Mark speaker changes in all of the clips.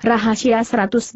Speaker 1: Rahasia 180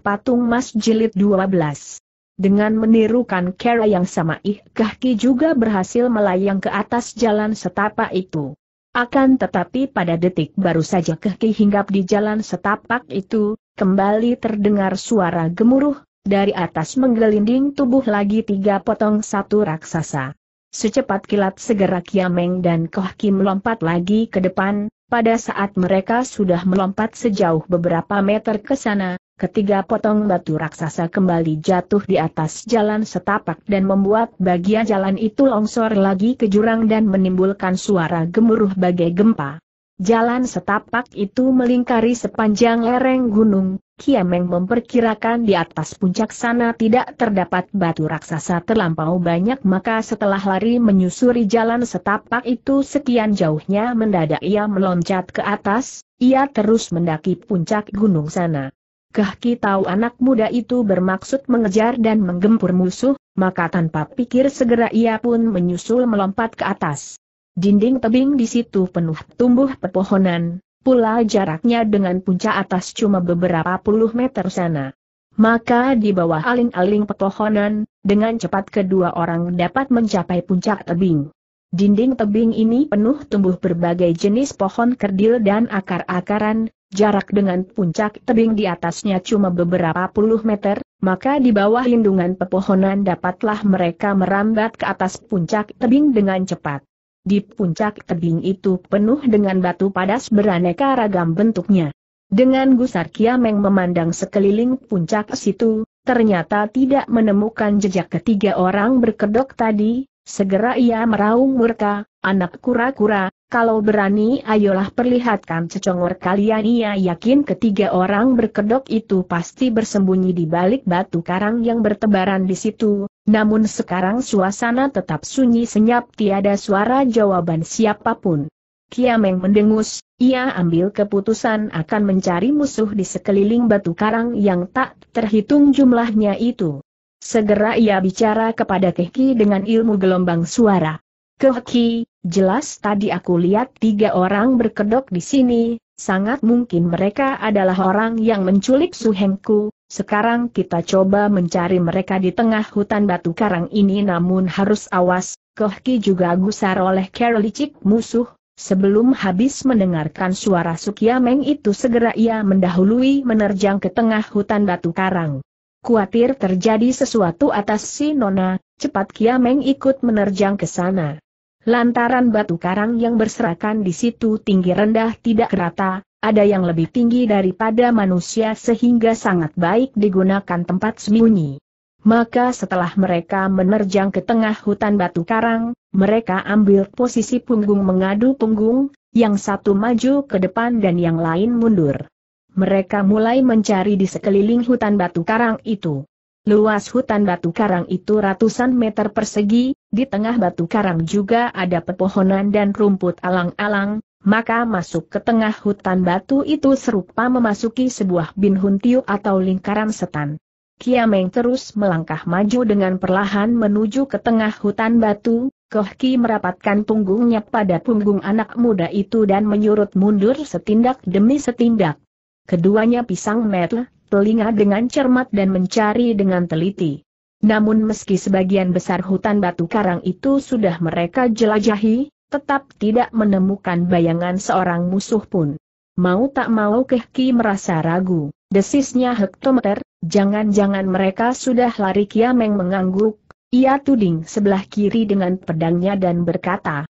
Speaker 1: Patung Mas Jilid 12 Dengan menirukan cara yang sama Ih Kahki juga berhasil melayang ke atas jalan setapak itu. Akan tetapi pada detik baru saja Kahki hinggap di jalan setapak itu, kembali terdengar suara gemuruh, dari atas menggelinding tubuh lagi tiga potong satu raksasa. Secepat kilat segera Kiameng dan Koh Kim melompat lagi ke depan, pada saat mereka sudah melompat sejauh beberapa meter ke sana, ketiga potong batu raksasa kembali jatuh di atas jalan setapak dan membuat bagian jalan itu longsor lagi ke jurang dan menimbulkan suara gemuruh bagai gempa. Jalan setapak itu melingkari sepanjang lereng gunung, Kiameng memperkirakan di atas puncak sana tidak terdapat batu raksasa terlampau banyak maka setelah lari menyusuri jalan setapak itu sekian jauhnya mendadak ia meloncat ke atas, ia terus mendaki puncak gunung sana. Kahki tahu anak muda itu bermaksud mengejar dan menggempur musuh, maka tanpa pikir segera ia pun menyusul melompat ke atas. Dinding tebing di situ penuh tumbuh pepohonan, pula jaraknya dengan puncak atas cuma beberapa puluh meter sana. Maka di bawah aling-aling pepohonan, dengan cepat kedua orang dapat mencapai puncak tebing. Dinding tebing ini penuh tumbuh berbagai jenis pohon kerdil dan akar-akaran, jarak dengan puncak tebing di atasnya cuma beberapa puluh meter, maka di bawah lindungan pepohonan dapatlah mereka merambat ke atas puncak tebing dengan cepat. Di puncak tebing itu penuh dengan batu padas beraneka ragam bentuknya. Dengan gusar Kiameng memandang sekeliling puncak situ, ternyata tidak menemukan jejak ketiga orang berkedok tadi, Segera ia meraung murka, anak kura-kura, kalau berani ayolah perlihatkan cecongor kalian ia yakin ketiga orang berkedok itu pasti bersembunyi di balik batu karang yang bertebaran di situ, namun sekarang suasana tetap sunyi senyap tiada suara jawaban siapapun. Kiameng mendengus, ia ambil keputusan akan mencari musuh di sekeliling batu karang yang tak terhitung jumlahnya itu. Segera ia bicara kepada Kehki dengan ilmu gelombang suara. Kehki, jelas tadi aku lihat tiga orang berkedok di sini, sangat mungkin mereka adalah orang yang menculik Suhengku, sekarang kita coba mencari mereka di tengah hutan batu karang ini namun harus awas, Kehki juga gusar oleh Carolicik musuh, sebelum habis mendengarkan suara Sukiameng itu segera ia mendahului menerjang ke tengah hutan batu karang. Kuatir terjadi sesuatu atas si Nona, cepat Kiameng ikut menerjang ke sana. Lantaran batu karang yang berserakan di situ tinggi rendah tidak rata, ada yang lebih tinggi daripada manusia sehingga sangat baik digunakan tempat sembunyi. Maka setelah mereka menerjang ke tengah hutan batu karang, mereka ambil posisi punggung mengadu punggung, yang satu maju ke depan dan yang lain mundur mereka mulai mencari di sekeliling hutan batu karang itu. Luas hutan batu karang itu ratusan meter persegi, di tengah batu karang juga ada pepohonan dan rumput alang-alang, maka masuk ke tengah hutan batu itu serupa memasuki sebuah binhun tiu atau lingkaran setan. Kiameng terus melangkah maju dengan perlahan menuju ke tengah hutan batu, Kohki merapatkan punggungnya pada punggung anak muda itu dan menyurut mundur setindak demi setindak keduanya pisang metel, telinga dengan cermat dan mencari dengan teliti. Namun meski sebagian besar hutan batu karang itu sudah mereka jelajahi, tetap tidak menemukan bayangan seorang musuh pun. Mau tak mau Kehki merasa ragu, desisnya hektometer, jangan-jangan mereka sudah lari Kiameng mengangguk, ia tuding sebelah kiri dengan pedangnya dan berkata,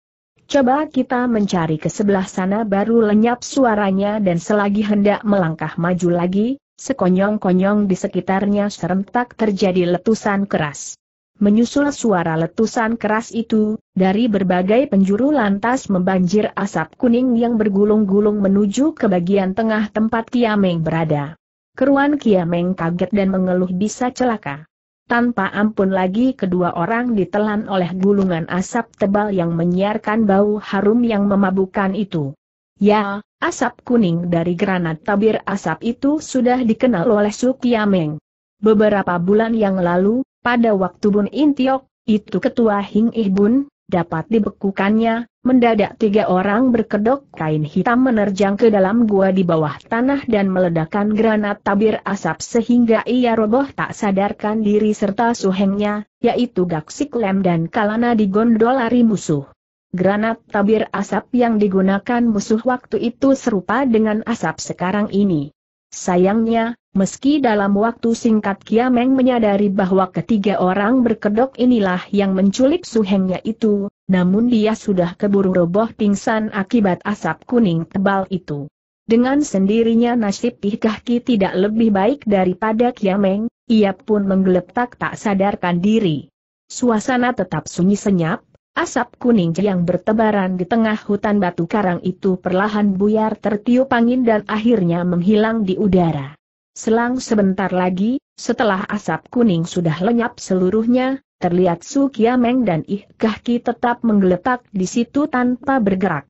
Speaker 1: Coba kita mencari ke sebelah sana baru lenyap suaranya dan selagi hendak melangkah maju lagi, sekonyong-konyong di sekitarnya serentak terjadi letusan keras. Menyusul suara letusan keras itu, dari berbagai penjuru lantas membanjir asap kuning yang bergulung-gulung menuju ke bagian tengah tempat Kiameng berada. Keruan Kiameng kaget dan mengeluh bisa celaka. Tanpa ampun lagi kedua orang ditelan oleh gulungan asap tebal yang menyiarkan bau harum yang memabukkan itu. Ya, asap kuning dari granat tabir asap itu sudah dikenal oleh Sukiameng. Beberapa bulan yang lalu, pada waktu Bun Intiok, itu ketua Hing Ih Bun, dapat dibekukannya, Mendadak tiga orang berkedok kain hitam menerjang ke dalam gua di bawah tanah dan meledakkan granat tabir asap sehingga ia roboh tak sadarkan diri serta suhengnya, yaitu Gaksik Lem dan Kalana di gondolari musuh. Granat tabir asap yang digunakan musuh waktu itu serupa dengan asap sekarang ini. Sayangnya, meski dalam waktu singkat Kiameng menyadari bahwa ketiga orang berkedok inilah yang menculik suhengnya itu, namun dia sudah keburu roboh pingsan akibat asap kuning tebal itu. Dengan sendirinya nasib Ki tidak lebih baik daripada Kiameng, ia pun menggeletak tak sadarkan diri. Suasana tetap sunyi senyap, asap kuning yang bertebaran di tengah hutan batu karang itu perlahan buyar tertiup angin dan akhirnya menghilang di udara. Selang sebentar lagi, setelah asap kuning sudah lenyap seluruhnya, terlihat Su Kiameng dan Ih Kahki tetap menggeletak di situ tanpa bergerak.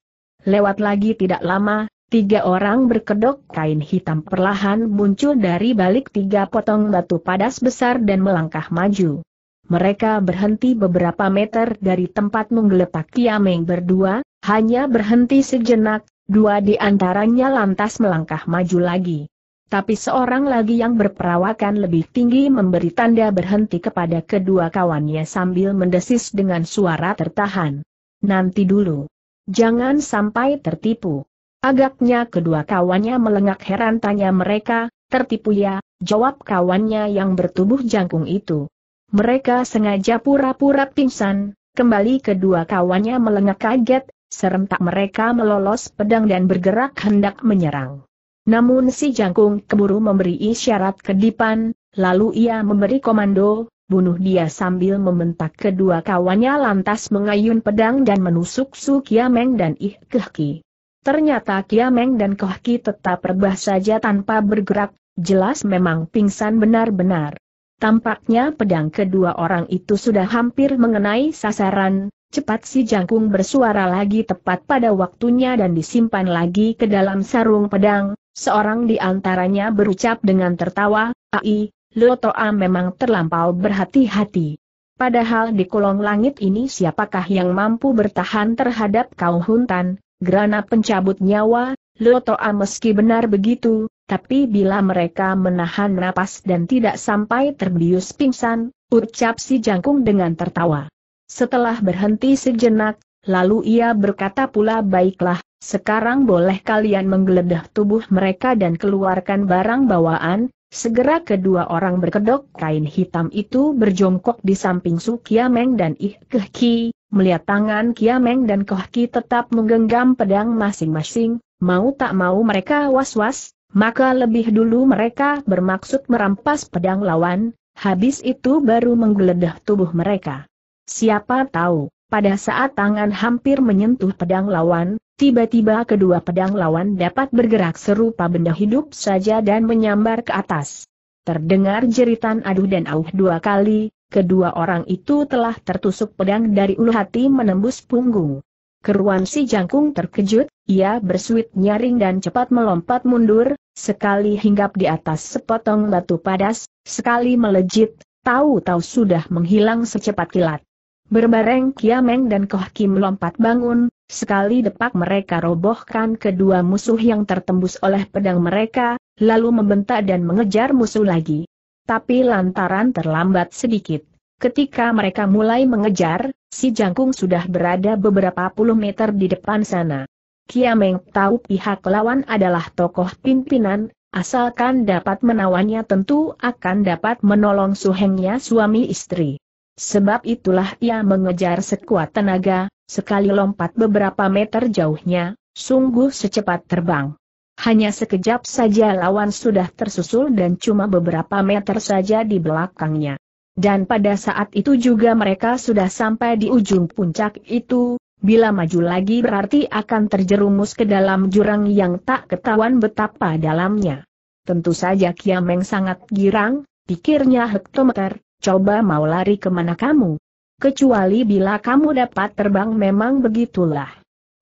Speaker 1: Lewat lagi tidak lama, tiga orang berkedok kain hitam perlahan muncul dari balik tiga potong batu padas besar dan melangkah maju. Mereka berhenti beberapa meter dari tempat menggeletak Kiameng berdua, hanya berhenti sejenak, dua di antaranya lantas melangkah maju lagi. Tapi seorang lagi yang berperawakan lebih tinggi memberi tanda berhenti kepada kedua kawannya sambil mendesis dengan suara tertahan. Nanti dulu. Jangan sampai tertipu. Agaknya kedua kawannya melengak heran tanya mereka, tertipu ya, jawab kawannya yang bertubuh jangkung itu. Mereka sengaja pura-pura pingsan, kembali kedua kawannya melengak kaget, serentak mereka melolos pedang dan bergerak hendak menyerang. Namun si jangkung keburu memberi isyarat kedipan, lalu ia memberi komando, bunuh dia sambil membentak kedua kawannya lantas mengayun pedang dan menusuk Su Kiameng dan Ih Kehki. Ternyata Kiameng dan Kohki tetap rebah saja tanpa bergerak, jelas memang pingsan benar-benar. Tampaknya pedang kedua orang itu sudah hampir mengenai sasaran, Cepat si jangkung bersuara lagi tepat pada waktunya dan disimpan lagi ke dalam sarung pedang, seorang di antaranya berucap dengan tertawa, Ai, Lotoa memang terlampau berhati-hati. Padahal di kolong langit ini siapakah yang mampu bertahan terhadap kau huntan, gerana pencabut nyawa, Lotoa meski benar begitu, tapi bila mereka menahan napas dan tidak sampai terbius pingsan, ucap si jangkung dengan tertawa. Setelah berhenti sejenak, lalu ia berkata pula baiklah, sekarang boleh kalian menggeledah tubuh mereka dan keluarkan barang bawaan, Segera kedua orang berkedok kain hitam itu berjongkok di samping Su Kiameng dan Ih Kehki, melihat tangan Kiameng dan Kehki tetap menggenggam pedang masing-masing, mau tak mau mereka was-was, maka lebih dulu mereka bermaksud merampas pedang lawan, habis itu baru menggeledah tubuh mereka. Siapa tahu, pada saat tangan hampir menyentuh pedang lawan, tiba-tiba kedua pedang lawan dapat bergerak serupa benda hidup saja dan menyambar ke atas. Terdengar jeritan aduh dan auh dua kali, kedua orang itu telah tertusuk pedang dari ulu hati menembus punggung. Keruan si jangkung terkejut, ia bersuit nyaring dan cepat melompat mundur, sekali hinggap di atas sepotong batu padas, sekali melejit, tahu-tahu sudah menghilang secepat kilat. Berbareng Kiameng dan Koh Kim lompat bangun, sekali depak mereka robohkan kedua musuh yang tertembus oleh pedang mereka, lalu membentak dan mengejar musuh lagi. Tapi lantaran terlambat sedikit, ketika mereka mulai mengejar, si jangkung sudah berada beberapa puluh meter di depan sana. Kiameng tahu pihak lawan adalah tokoh pimpinan, asalkan dapat menawannya tentu akan dapat menolong suhengnya suami istri. Sebab itulah ia mengejar sekuat tenaga, sekali lompat beberapa meter jauhnya, sungguh secepat terbang. Hanya sekejap saja lawan sudah tersusul dan cuma beberapa meter saja di belakangnya. Dan pada saat itu juga mereka sudah sampai di ujung puncak itu, bila maju lagi berarti akan terjerumus ke dalam jurang yang tak ketahuan betapa dalamnya. Tentu saja Kiameng sangat girang, pikirnya hektometer, coba mau lari kemana kamu? Kecuali bila kamu dapat terbang memang begitulah.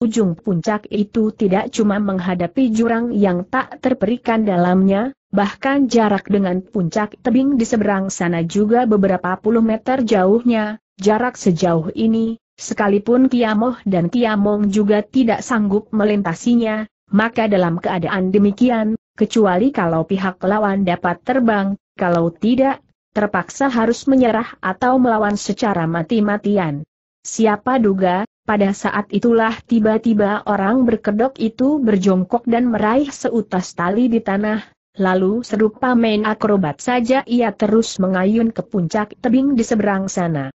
Speaker 1: Ujung puncak itu tidak cuma menghadapi jurang yang tak terperikan dalamnya, bahkan jarak dengan puncak tebing di seberang sana juga beberapa puluh meter jauhnya, jarak sejauh ini, sekalipun Kiamoh dan Kiamong juga tidak sanggup melintasinya, maka dalam keadaan demikian, kecuali kalau pihak lawan dapat terbang, kalau tidak, terpaksa harus menyerah atau melawan secara mati-matian. Siapa duga, pada saat itulah tiba-tiba orang berkedok itu berjongkok dan meraih seutas tali di tanah, lalu serupa main akrobat saja ia terus mengayun ke puncak tebing di seberang sana.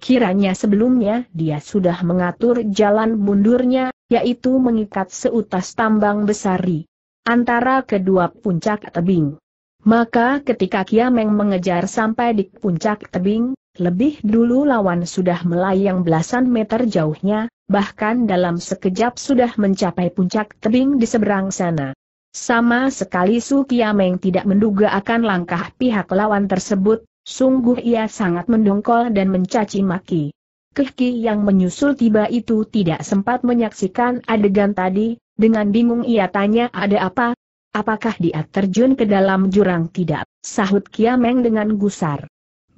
Speaker 1: Kiranya sebelumnya dia sudah mengatur jalan mundurnya, yaitu mengikat seutas tambang besari. Antara kedua puncak tebing. Maka ketika Kiameng mengejar sampai di puncak tebing, lebih dulu lawan sudah melayang belasan meter jauhnya, bahkan dalam sekejap sudah mencapai puncak tebing di seberang sana. Sama sekali Su Kiameng tidak menduga akan langkah pihak lawan tersebut, sungguh ia sangat mendongkol dan mencaci maki. Kehki yang menyusul tiba itu tidak sempat menyaksikan adegan tadi, dengan bingung ia tanya ada apa, Apakah dia terjun ke dalam jurang tidak? Sahut Kiameng dengan gusar.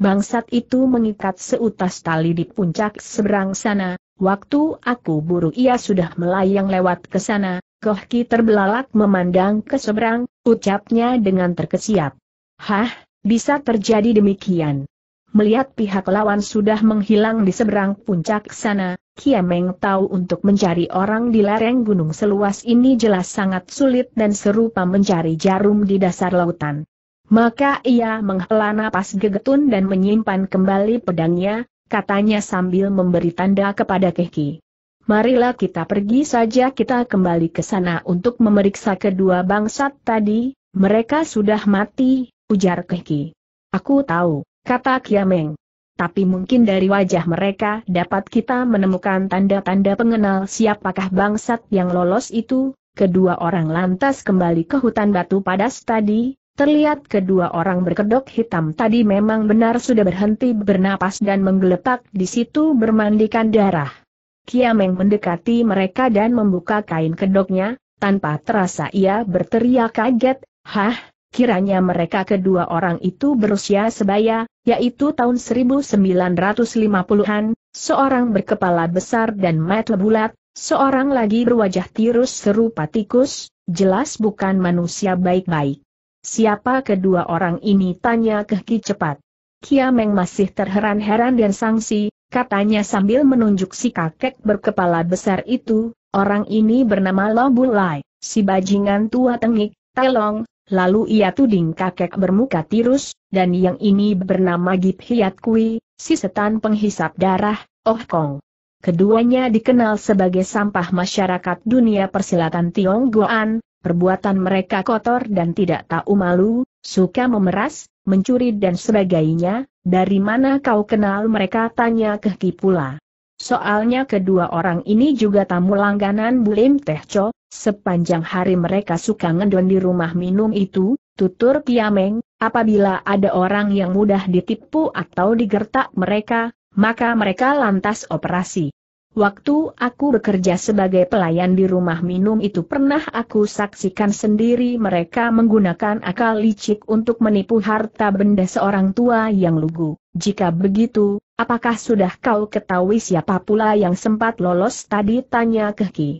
Speaker 1: Bangsat itu mengikat seutas tali di puncak seberang sana, waktu aku buru ia sudah melayang lewat ke sana, Kohki terbelalak memandang ke seberang, ucapnya dengan terkesiap. Hah, bisa terjadi demikian. Melihat pihak lawan sudah menghilang di seberang puncak sana, Kiameng tahu untuk mencari orang di lereng gunung seluas ini jelas sangat sulit dan serupa mencari jarum di dasar lautan. Maka ia menghela napas gegetun dan menyimpan kembali pedangnya, katanya sambil memberi tanda kepada Keki. Marilah kita pergi saja kita kembali ke sana untuk memeriksa kedua bangsat tadi, mereka sudah mati, ujar Keki. Aku tahu, kata Kiameng tapi mungkin dari wajah mereka dapat kita menemukan tanda-tanda pengenal siapakah bangsat yang lolos itu. Kedua orang lantas kembali ke hutan batu padas tadi, terlihat kedua orang berkedok hitam tadi memang benar sudah berhenti bernapas dan menggeletak di situ bermandikan darah. Kiameng mendekati mereka dan membuka kain kedoknya, tanpa terasa ia berteriak kaget, Hah, Kiranya mereka kedua orang itu berusia sebaya, yaitu tahun 1950-an, seorang berkepala besar dan mata bulat, seorang lagi berwajah tirus serupa tikus, jelas bukan manusia baik-baik. Siapa kedua orang ini tanya Kehki cepat. Kiameng masih terheran-heran dan sangsi, katanya sambil menunjuk si kakek berkepala besar itu, orang ini bernama Lobulai, si bajingan tua tengik, telong, Lalu ia tuding kakek bermuka tirus, dan yang ini bernama Gip Hiat Kui, si setan penghisap darah, Oh Kong. Keduanya dikenal sebagai sampah masyarakat dunia persilatan Tionggoan, perbuatan mereka kotor dan tidak tahu malu, suka memeras, mencuri dan sebagainya, dari mana kau kenal mereka tanya ke Kipula. Soalnya kedua orang ini juga tamu langganan Bulim Teh Cho, Sepanjang hari mereka suka ngendon di rumah minum itu, tutur Kiameng, apabila ada orang yang mudah ditipu atau digertak mereka, maka mereka lantas operasi. Waktu aku bekerja sebagai pelayan di rumah minum itu pernah aku saksikan sendiri mereka menggunakan akal licik untuk menipu harta benda seorang tua yang lugu. Jika begitu, apakah sudah kau ketahui siapa pula yang sempat lolos tadi tanya ke Ki.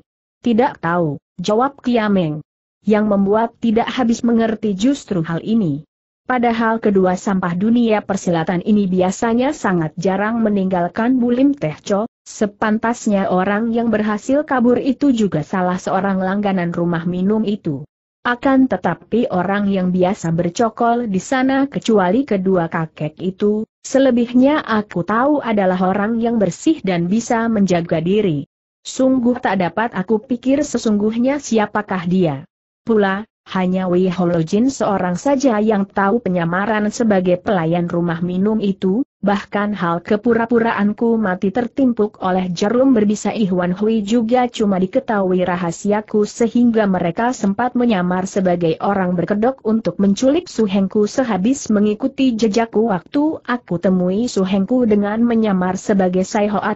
Speaker 1: Tidak tahu, jawab Kiameng. Yang membuat tidak habis mengerti justru hal ini. Padahal kedua sampah dunia persilatan ini biasanya sangat jarang meninggalkan Bulim Teh co. sepantasnya orang yang berhasil kabur itu juga salah seorang langganan rumah minum itu. Akan tetapi orang yang biasa bercokol di sana kecuali kedua kakek itu, selebihnya aku tahu adalah orang yang bersih dan bisa menjaga diri. Sungguh tak dapat aku pikir sesungguhnya siapakah dia. Pula, hanya Wei Holojin seorang saja yang tahu penyamaran sebagai pelayan rumah minum itu, bahkan hal kepura-puraanku mati tertimpuk oleh jarum berbisa Ihwan Hui juga cuma diketahui rahasiaku sehingga mereka sempat menyamar sebagai orang berkedok untuk menculik Suhengku sehabis mengikuti jejakku waktu aku temui Suhengku dengan menyamar sebagai Sai Hoa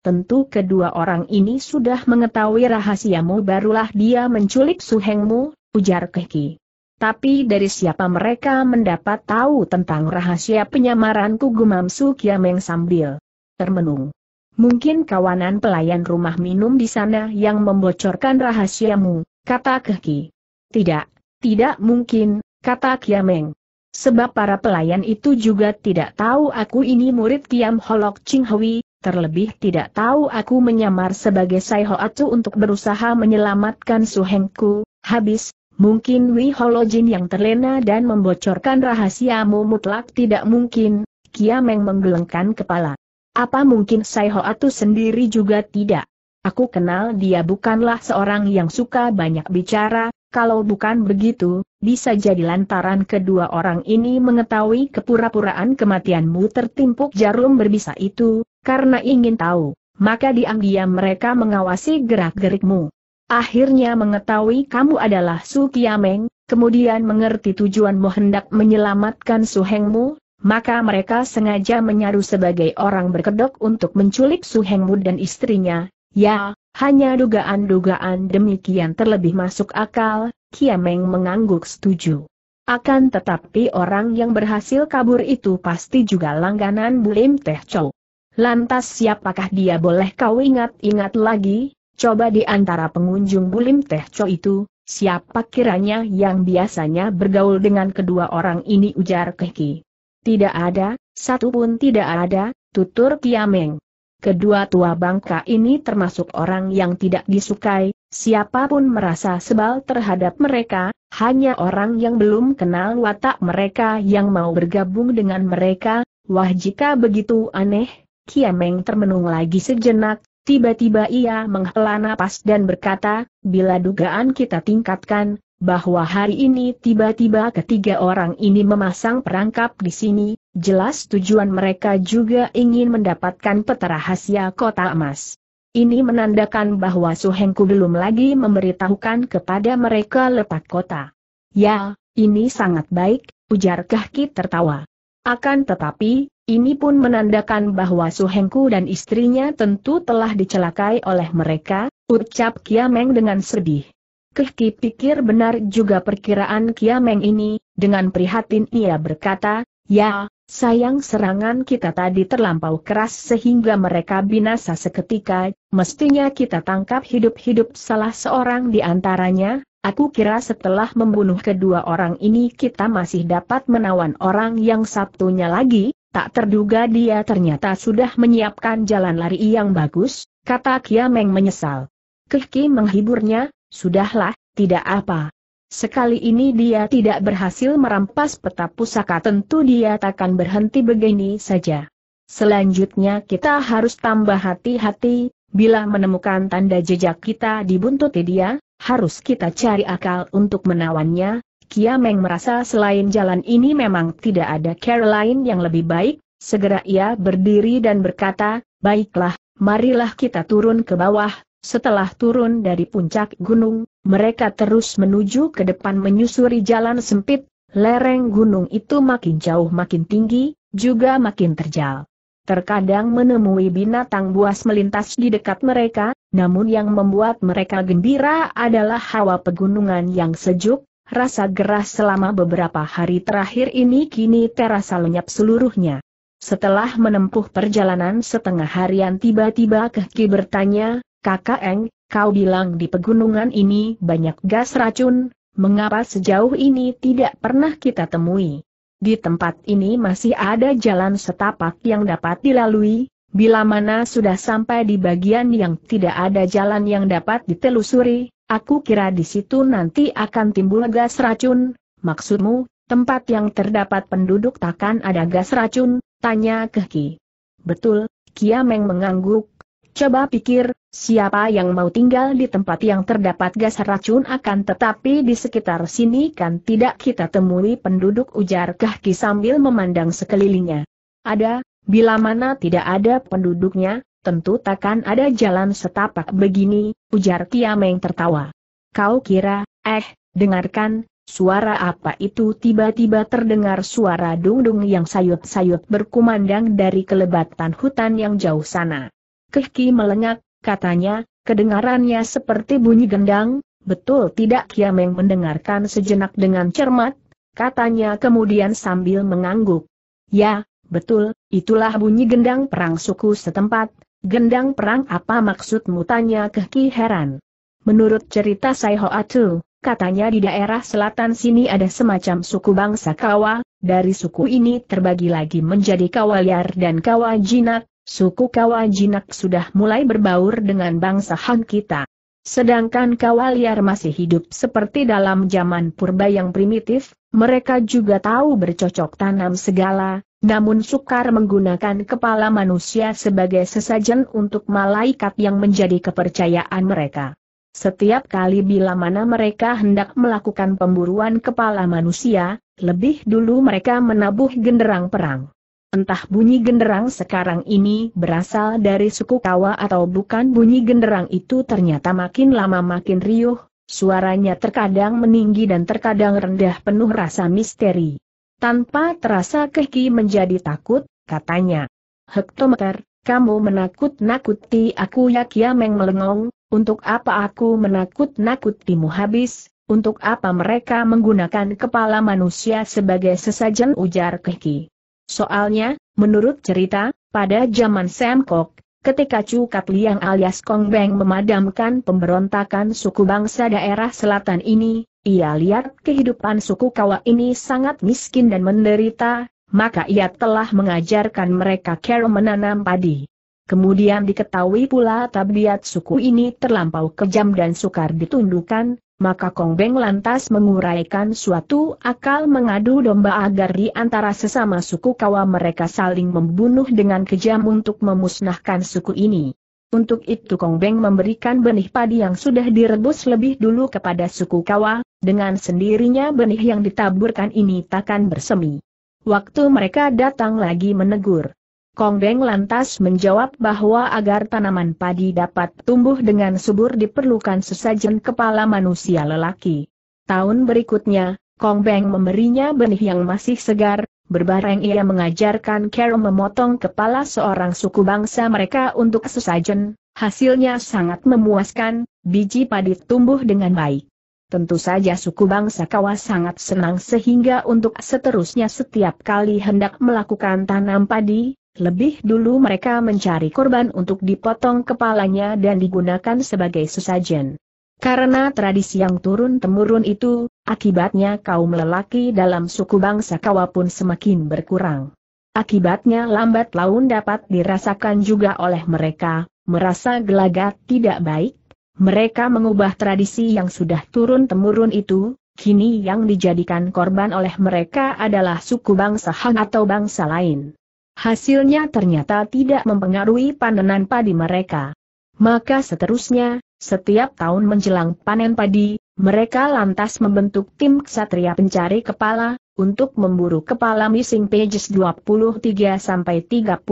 Speaker 1: Tentu kedua orang ini sudah mengetahui rahasiamu barulah dia menculik suhengmu, ujar Keki. Tapi dari siapa mereka mendapat tahu tentang rahasia penyamaranku gumam Sukiameng sambil termenung. Mungkin kawanan pelayan rumah minum di sana yang membocorkan rahasiamu, kata Keki. Tidak, tidak mungkin, kata Kiameng. Sebab para pelayan itu juga tidak tahu aku ini murid Kiam Holok Ching Hui, Terlebih tidak tahu aku menyamar sebagai Atu untuk berusaha menyelamatkan Suhengku, habis, mungkin Wei Jin yang terlena dan membocorkan rahasiamu mutlak tidak mungkin, Kiameng menggelengkan kepala. Apa mungkin Atu sendiri juga tidak? Aku kenal dia bukanlah seorang yang suka banyak bicara, kalau bukan begitu, bisa jadi lantaran kedua orang ini mengetahui kepura-puraan kematianmu tertimpuk jarum berbisa itu, karena ingin tahu, maka diam-diam mereka mengawasi gerak-gerikmu. Akhirnya mengetahui kamu adalah Su Kiameng, kemudian mengerti tujuanmu hendak menyelamatkan Su Hengmu, maka mereka sengaja menyaru sebagai orang berkedok untuk menculik Su Hengmu dan istrinya. Ya, hanya dugaan-dugaan demikian terlebih masuk akal, Kiameng mengangguk setuju. Akan tetapi orang yang berhasil kabur itu pasti juga langganan Bulim Teh Chow. Lantas siapakah dia boleh kau ingat-ingat lagi? Coba di antara pengunjung Bulim Teh Chow itu, siapa kiranya yang biasanya bergaul dengan kedua orang ini ujar Keki. Tidak ada, satu pun tidak ada, tutur Kiameng. Kedua tua bangka ini termasuk orang yang tidak disukai, siapapun merasa sebal terhadap mereka, hanya orang yang belum kenal watak mereka yang mau bergabung dengan mereka, wah jika begitu aneh, Kiameng termenung lagi sejenak, tiba-tiba ia menghela napas dan berkata, bila dugaan kita tingkatkan, bahwa hari ini tiba-tiba ketiga orang ini memasang perangkap di sini, jelas tujuan mereka juga ingin mendapatkan peta rahasia kota emas. Ini menandakan bahwa Suhengku belum lagi memberitahukan kepada mereka letak kota. Ya, ini sangat baik, ujar Kahki tertawa. Akan tetapi, ini pun menandakan bahwa Suhengku dan istrinya tentu telah dicelakai oleh mereka, ucap Kiameng dengan sedih. Keki pikir benar juga perkiraan Kiameng ini, dengan prihatin ia berkata, ya, sayang serangan kita tadi terlampau keras sehingga mereka binasa seketika, mestinya kita tangkap hidup-hidup salah seorang di antaranya, Aku kira setelah membunuh kedua orang ini kita masih dapat menawan orang yang satunya lagi, tak terduga dia ternyata sudah menyiapkan jalan lari yang bagus, kata Kiameng menyesal. Keki menghiburnya, Sudahlah, tidak apa. Sekali ini dia tidak berhasil merampas peta pusaka tentu dia takkan berhenti begini saja. Selanjutnya kita harus tambah hati-hati, bila menemukan tanda jejak kita dibuntuti dia, harus kita cari akal untuk menawannya. Kiameng merasa selain jalan ini memang tidak ada Caroline lain yang lebih baik, segera ia berdiri dan berkata, baiklah, marilah kita turun ke bawah, setelah turun dari puncak gunung, mereka terus menuju ke depan menyusuri jalan sempit, lereng gunung itu makin jauh makin tinggi, juga makin terjal. Terkadang menemui binatang buas melintas di dekat mereka, namun yang membuat mereka gembira adalah hawa pegunungan yang sejuk, rasa gerah selama beberapa hari terakhir ini kini terasa lenyap seluruhnya. Setelah menempuh perjalanan setengah harian tiba-tiba Kehki bertanya, Kakak Eng, kau bilang di pegunungan ini banyak gas racun, mengapa sejauh ini tidak pernah kita temui? Di tempat ini masih ada jalan setapak yang dapat dilalui, bila mana sudah sampai di bagian yang tidak ada jalan yang dapat ditelusuri, aku kira di situ nanti akan timbul gas racun, maksudmu, tempat yang terdapat penduduk takkan ada gas racun, tanya Kehki. Betul, Kiameng mengangguk, Coba pikir, siapa yang mau tinggal di tempat yang terdapat gas racun akan tetapi di sekitar sini kan tidak kita temui penduduk ujar Kahki sambil memandang sekelilingnya. Ada, bila mana tidak ada penduduknya, tentu takkan ada jalan setapak begini, ujar Kiameng tertawa. Kau kira, eh, dengarkan, Suara apa itu tiba-tiba terdengar suara dungdung yang sayut-sayut berkumandang dari kelebatan hutan yang jauh sana. Kehki melengak, katanya, kedengarannya seperti bunyi gendang, betul tidak Kiameng mendengarkan sejenak dengan cermat, katanya kemudian sambil mengangguk. Ya, betul, itulah bunyi gendang perang suku setempat, gendang perang apa maksudmu tanya Kehki heran. Menurut cerita Saiho Atu, Katanya di daerah selatan sini ada semacam suku bangsa Kawa, dari suku ini terbagi lagi menjadi Kawaliar dan Kawajinak, suku Kawal Jinak sudah mulai berbaur dengan bangsa Han kita. Sedangkan Kawal Liar masih hidup seperti dalam zaman purba yang primitif, mereka juga tahu bercocok tanam segala, namun sukar menggunakan kepala manusia sebagai sesajen untuk malaikat yang menjadi kepercayaan mereka. Setiap kali bila mana mereka hendak melakukan pemburuan kepala manusia, lebih dulu mereka menabuh genderang perang. Entah bunyi genderang sekarang ini berasal dari suku Kawa atau bukan bunyi genderang itu ternyata makin lama makin riuh, suaranya terkadang meninggi dan terkadang rendah penuh rasa misteri. Tanpa terasa Keki menjadi takut, katanya. Hektometer, kamu menakut-nakuti aku ya Kiameng melengong, untuk apa aku menakut-nakutimu habis, untuk apa mereka menggunakan kepala manusia sebagai sesajen ujar Keki. Soalnya, menurut cerita, pada zaman Sam ketika Chu Kat Liang alias Kong Beng memadamkan pemberontakan suku bangsa daerah selatan ini, ia lihat kehidupan suku Kawa ini sangat miskin dan menderita, maka ia telah mengajarkan mereka cara menanam padi. Kemudian diketahui pula tabiat suku ini terlampau kejam dan sukar ditundukkan, maka Kong Beng lantas menguraikan suatu akal mengadu domba agar di antara sesama suku kawa mereka saling membunuh dengan kejam untuk memusnahkan suku ini. Untuk itu Kong Beng memberikan benih padi yang sudah direbus lebih dulu kepada suku Kawa, dengan sendirinya benih yang ditaburkan ini takkan bersemi. Waktu mereka datang lagi menegur. Kong Beng lantas menjawab bahwa agar tanaman padi dapat tumbuh dengan subur diperlukan sesajen kepala manusia lelaki. Tahun berikutnya, Kong Beng memberinya benih yang masih segar, berbareng ia mengajarkan Carol memotong kepala seorang suku bangsa mereka untuk sesajen, hasilnya sangat memuaskan, biji padi tumbuh dengan baik. Tentu saja suku bangsa kawas sangat senang sehingga untuk seterusnya setiap kali hendak melakukan tanam padi, lebih dulu mereka mencari korban untuk dipotong kepalanya dan digunakan sebagai sesajen. Karena tradisi yang turun-temurun itu, akibatnya kaum lelaki dalam suku bangsa Kawa pun semakin berkurang. Akibatnya lambat laun dapat dirasakan juga oleh mereka, merasa gelagat tidak baik, mereka mengubah tradisi yang sudah turun-temurun itu, kini yang dijadikan korban oleh mereka adalah suku bangsa Han atau bangsa lain. Hasilnya ternyata tidak mempengaruhi panenan padi mereka. Maka seterusnya, setiap tahun menjelang panen padi, mereka lantas membentuk tim ksatria pencari kepala, untuk memburu kepala missing pages 23-34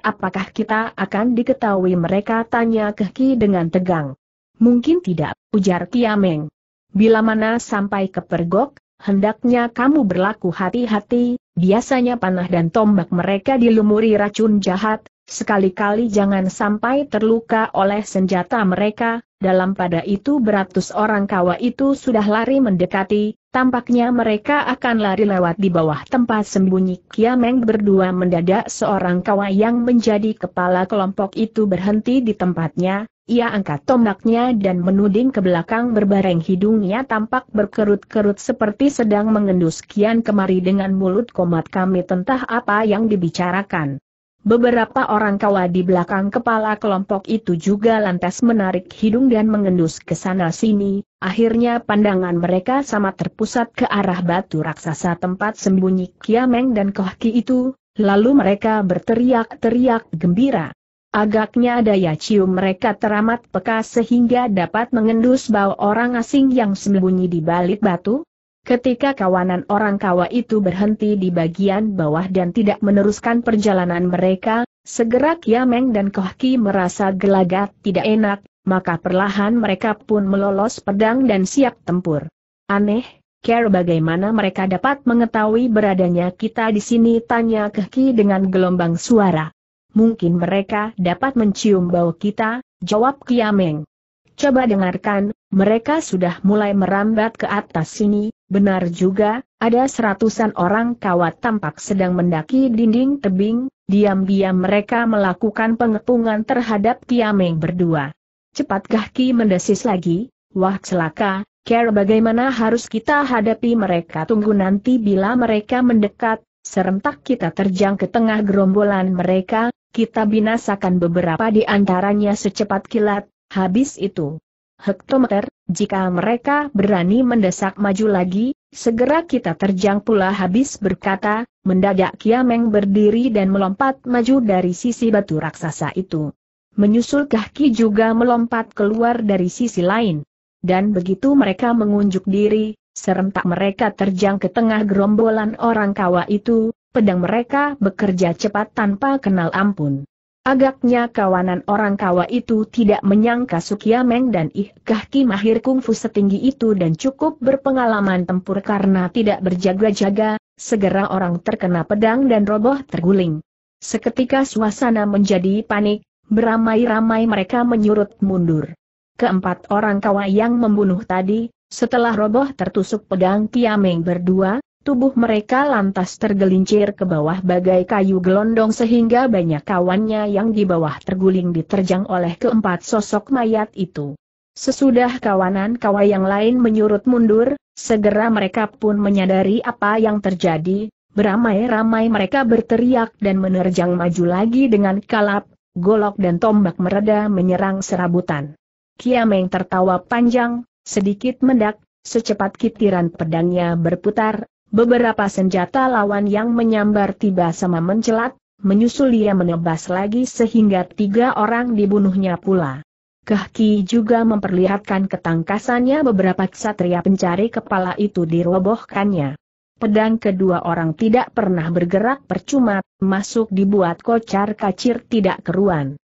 Speaker 1: apakah kita akan diketahui mereka tanya Keki dengan tegang. Mungkin tidak, ujar Kiameng. Bila mana sampai ke pergok, hendaknya kamu berlaku hati-hati, Biasanya panah dan tombak mereka dilumuri racun jahat, Sekali-kali jangan sampai terluka oleh senjata mereka, dalam pada itu beratus orang kawa itu sudah lari mendekati, tampaknya mereka akan lari lewat di bawah tempat sembunyi Kiameng berdua mendadak seorang kawa yang menjadi kepala kelompok itu berhenti di tempatnya, ia angkat tombaknya dan menuding ke belakang berbareng hidungnya tampak berkerut-kerut seperti sedang mengendus kian kemari dengan mulut komat kami tentah apa yang dibicarakan. Beberapa orang kawa di belakang kepala kelompok itu juga lantas menarik hidung dan mengendus ke sana sini, akhirnya pandangan mereka sama terpusat ke arah batu raksasa tempat sembunyi Kiameng dan Kohki itu, lalu mereka berteriak-teriak gembira. Agaknya daya cium mereka teramat peka sehingga dapat mengendus bau orang asing yang sembunyi di balik batu, Ketika kawanan orang kawa itu berhenti di bagian bawah dan tidak meneruskan perjalanan mereka, segera Kiameng dan Kohki merasa gelagat tidak enak, maka perlahan mereka pun melolos pedang dan siap tempur. Aneh, Care bagaimana mereka dapat mengetahui beradanya kita di sini tanya Kohki dengan gelombang suara. Mungkin mereka dapat mencium bau kita, jawab Kiameng. Coba dengarkan, mereka sudah mulai merambat ke atas sini, Benar juga, ada seratusan orang kawat tampak sedang mendaki dinding tebing, diam-diam mereka melakukan pengepungan terhadap Tiameng berdua. Cepat Gahki mendesis lagi, wah celaka, care bagaimana harus kita hadapi mereka tunggu nanti bila mereka mendekat, serentak kita terjang ke tengah gerombolan mereka, kita binasakan beberapa di antaranya secepat kilat, habis itu hektometer, jika mereka berani mendesak maju lagi, segera kita terjang pula habis berkata, mendadak Kiameng berdiri dan melompat maju dari sisi batu raksasa itu. Menyusul Kahki juga melompat keluar dari sisi lain. Dan begitu mereka mengunjuk diri, serentak mereka terjang ke tengah gerombolan orang kawa itu, pedang mereka bekerja cepat tanpa kenal ampun. Agaknya kawanan orang kawa itu tidak menyangka Sukiameng dan Ih Kahki mahir kungfu setinggi itu dan cukup berpengalaman tempur karena tidak berjaga-jaga, segera orang terkena pedang dan roboh terguling. Seketika suasana menjadi panik, beramai-ramai mereka menyurut mundur. Keempat orang kawa yang membunuh tadi, setelah roboh tertusuk pedang Kiameng berdua, Tubuh mereka lantas tergelincir ke bawah bagai kayu gelondong sehingga banyak kawannya yang di bawah terguling diterjang oleh keempat sosok mayat itu. Sesudah kawanan-kawa yang lain menyurut mundur, segera mereka pun menyadari apa yang terjadi, beramai-ramai mereka berteriak dan menerjang maju lagi dengan kalap, golok dan tombak mereda menyerang serabutan. Kiameng tertawa panjang, sedikit mendak, Secepat kitiran pedangnya berputar, Beberapa senjata lawan yang menyambar tiba sama mencelat, menyusul ia menebas lagi sehingga tiga orang dibunuhnya pula. Kehki juga memperlihatkan ketangkasannya beberapa ksatria pencari kepala itu dirobohkannya. Pedang kedua orang tidak pernah bergerak percuma, masuk dibuat kocar kacir tidak keruan.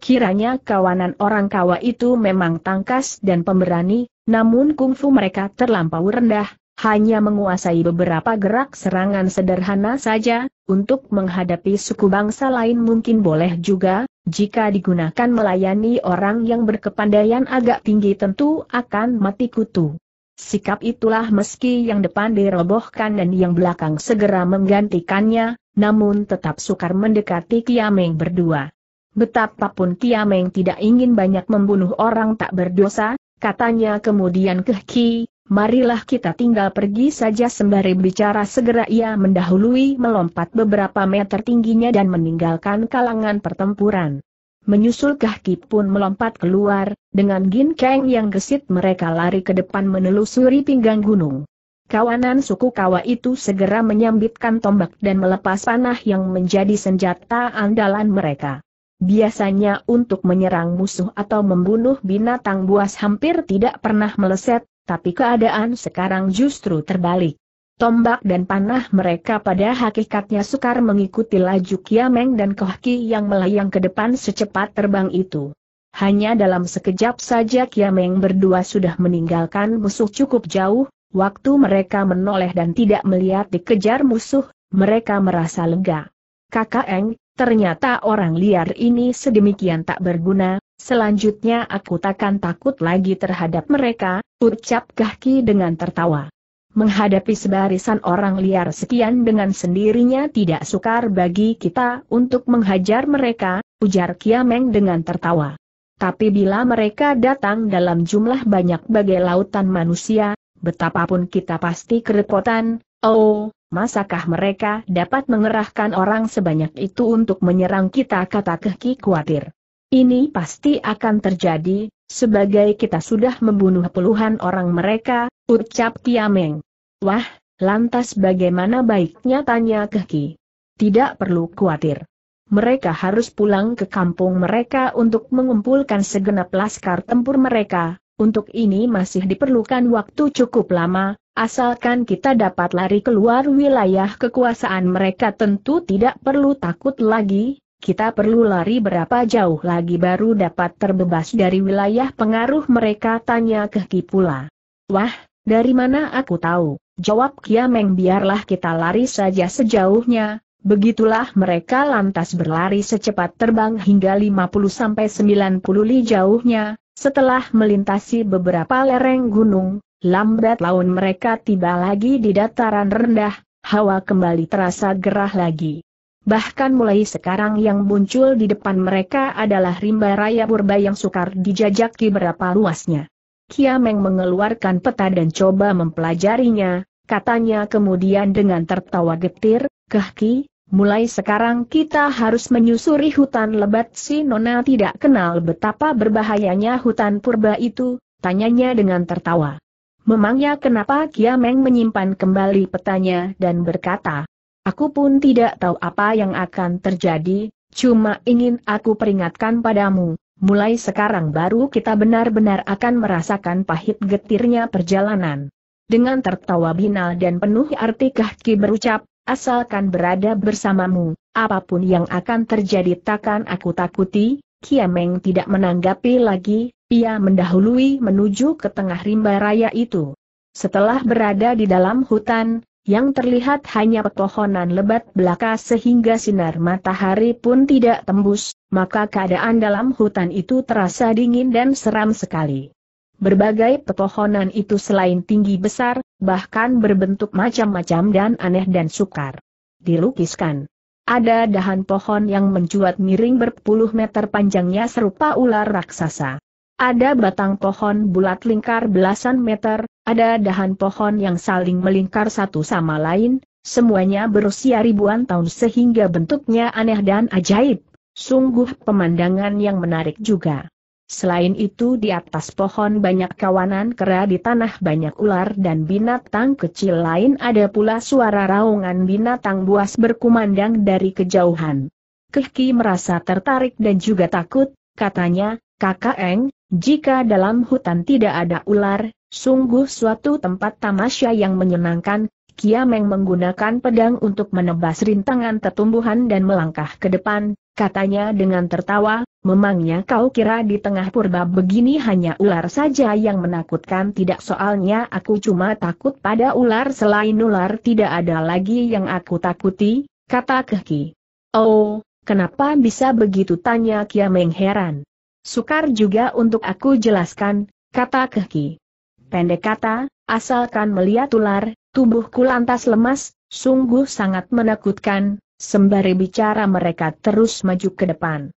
Speaker 1: Kiranya kawanan orang kawa itu memang tangkas dan pemberani, namun kungfu mereka terlampau rendah, hanya menguasai beberapa gerak serangan sederhana saja, untuk menghadapi suku bangsa lain mungkin boleh juga, jika digunakan melayani orang yang berkepandaian agak tinggi tentu akan mati kutu. Sikap itulah meski yang depan dirobohkan dan yang belakang segera menggantikannya, namun tetap sukar mendekati Kiameng berdua. Betapapun Kiameng tidak ingin banyak membunuh orang tak berdosa, katanya kemudian ke Ki marilah kita tinggal pergi saja sembari bicara segera ia mendahului melompat beberapa meter tingginya dan meninggalkan kalangan pertempuran. Menyusul kaki pun melompat keluar, dengan Gin Kang yang gesit mereka lari ke depan menelusuri pinggang gunung. Kawanan suku Kawa itu segera menyambitkan tombak dan melepas panah yang menjadi senjata andalan mereka. Biasanya untuk menyerang musuh atau membunuh binatang buas hampir tidak pernah meleset, tapi keadaan sekarang justru terbalik. Tombak dan panah mereka pada hakikatnya sukar mengikuti laju Kiameng dan Kohki yang melayang ke depan secepat terbang itu. Hanya dalam sekejap saja Kiameng berdua sudah meninggalkan musuh cukup jauh, waktu mereka menoleh dan tidak melihat dikejar musuh, mereka merasa lega. Kakak Eng, ternyata orang liar ini sedemikian tak berguna, Selanjutnya aku takkan takut lagi terhadap mereka, ucap Gahki dengan tertawa. Menghadapi sebarisan orang liar sekian dengan sendirinya tidak sukar bagi kita untuk menghajar mereka, ujar Kiameng dengan tertawa. Tapi bila mereka datang dalam jumlah banyak bagai lautan manusia, betapapun kita pasti kerepotan, oh, masakah mereka dapat mengerahkan orang sebanyak itu untuk menyerang kita kata Kehki khawatir. Ini pasti akan terjadi, sebagai kita sudah membunuh puluhan orang mereka, ucap Tiameng. Wah, lantas bagaimana baiknya tanya Keki. Tidak perlu khawatir. Mereka harus pulang ke kampung mereka untuk mengumpulkan segenap laskar tempur mereka, untuk ini masih diperlukan waktu cukup lama, asalkan kita dapat lari keluar wilayah kekuasaan mereka tentu tidak perlu takut lagi, kita perlu lari berapa jauh lagi baru dapat terbebas dari wilayah pengaruh mereka tanya ke pula. Wah, dari mana aku tahu? Jawab Kiameng biarlah kita lari saja sejauhnya, Begitulah mereka lantas berlari secepat terbang hingga 50-90 li jauhnya, setelah melintasi beberapa lereng gunung, lambat laun mereka tiba lagi di dataran rendah, hawa kembali terasa gerah lagi. Bahkan mulai sekarang yang muncul di depan mereka adalah rimba raya purba yang sukar dijajaki berapa luasnya. Kiameng mengeluarkan peta dan coba mempelajarinya, katanya kemudian dengan tertawa getir, Kehki, mulai sekarang kita harus menyusuri hutan lebat si Nona tidak kenal betapa berbahayanya hutan purba itu, tanyanya dengan tertawa. Memangnya kenapa Kiameng menyimpan kembali petanya dan berkata, Aku pun tidak tahu apa yang akan terjadi, cuma ingin aku peringatkan padamu, mulai sekarang baru kita benar-benar akan merasakan pahit getirnya perjalanan. Dengan tertawa binal dan penuh arti kaki berucap, asalkan berada bersamamu, apapun yang akan terjadi takkan aku takuti, Kiameng tidak menanggapi lagi, ia mendahului menuju ke tengah rimba raya itu. Setelah berada di dalam hutan, yang terlihat hanya pepohonan lebat belaka sehingga sinar matahari pun tidak tembus, maka keadaan dalam hutan itu terasa dingin dan seram sekali. Berbagai pepohonan itu selain tinggi besar, bahkan berbentuk macam-macam dan aneh dan sukar. Dilukiskan. Ada dahan pohon yang mencuat miring berpuluh meter panjangnya serupa ular raksasa. Ada batang pohon bulat lingkar belasan meter, ada dahan pohon yang saling melingkar satu sama lain, semuanya berusia ribuan tahun sehingga bentuknya aneh dan ajaib. Sungguh pemandangan yang menarik juga. Selain itu di atas pohon banyak kawanan kera di tanah banyak ular dan binatang kecil lain ada pula suara raungan binatang buas berkumandang dari kejauhan. Kehki merasa tertarik dan juga takut, katanya, kakak Eng, jika dalam hutan tidak ada ular, sungguh suatu tempat tamasya yang menyenangkan, Kiameng menggunakan pedang untuk menebas rintangan tetumbuhan dan melangkah ke depan, katanya dengan tertawa, memangnya kau kira di tengah purba begini hanya ular saja yang menakutkan tidak soalnya aku cuma takut pada ular selain ular tidak ada lagi yang aku takuti, kata Kehki. Oh, kenapa bisa begitu tanya Kiameng heran. Sukar juga untuk aku jelaskan, kata Kehki. Pendek kata, asalkan melihat ular, tubuhku lantas lemas, sungguh sangat menakutkan, sembari bicara mereka terus maju ke depan.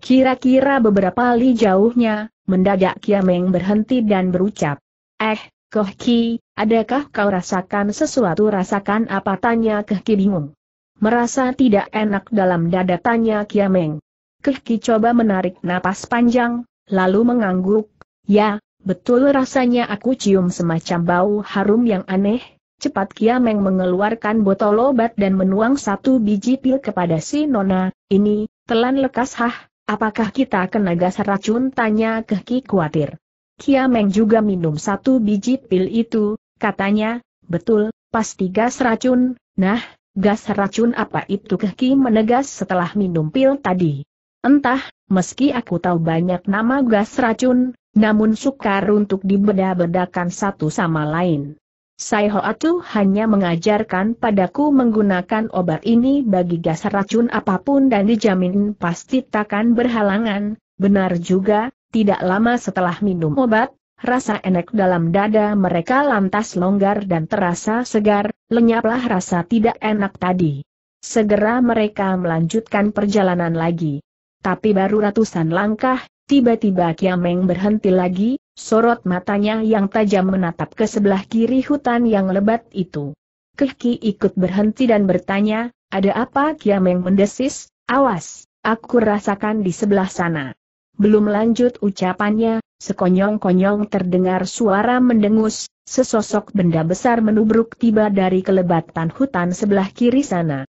Speaker 1: Kira-kira beberapa li jauhnya, mendadak Kiameng berhenti dan berucap. Eh, Kehki, adakah kau rasakan sesuatu rasakan apa tanya Kehki bingung. Merasa tidak enak dalam dada tanya Kiameng. Kehki coba menarik napas panjang, lalu mengangguk, ya, betul rasanya aku cium semacam bau harum yang aneh, cepat Kiameng mengeluarkan botol obat dan menuang satu biji pil kepada si Nona, ini, telan lekas hah, apakah kita kena gas racun tanya Kehki khawatir. Kiameng juga minum satu biji pil itu, katanya, betul, pasti gas racun, nah, gas racun apa itu Kehki menegas setelah minum pil tadi. Entah, meski aku tahu banyak nama gas racun, namun sukar untuk dibeda-bedakan satu sama lain. Sai Hoatu hanya mengajarkan padaku menggunakan obat ini bagi gas racun apapun dan dijamin pasti takkan berhalangan, benar juga, tidak lama setelah minum obat, rasa enak dalam dada mereka lantas longgar dan terasa segar, lenyaplah rasa tidak enak tadi. Segera mereka melanjutkan perjalanan lagi tapi baru ratusan langkah, tiba-tiba Kiameng berhenti lagi, sorot matanya yang tajam menatap ke sebelah kiri hutan yang lebat itu. Kehki ikut berhenti dan bertanya, ada apa Kiameng mendesis, awas, aku rasakan di sebelah sana. Belum lanjut ucapannya, sekonyong-konyong terdengar suara mendengus, sesosok benda besar menubruk tiba dari kelebatan hutan sebelah kiri sana.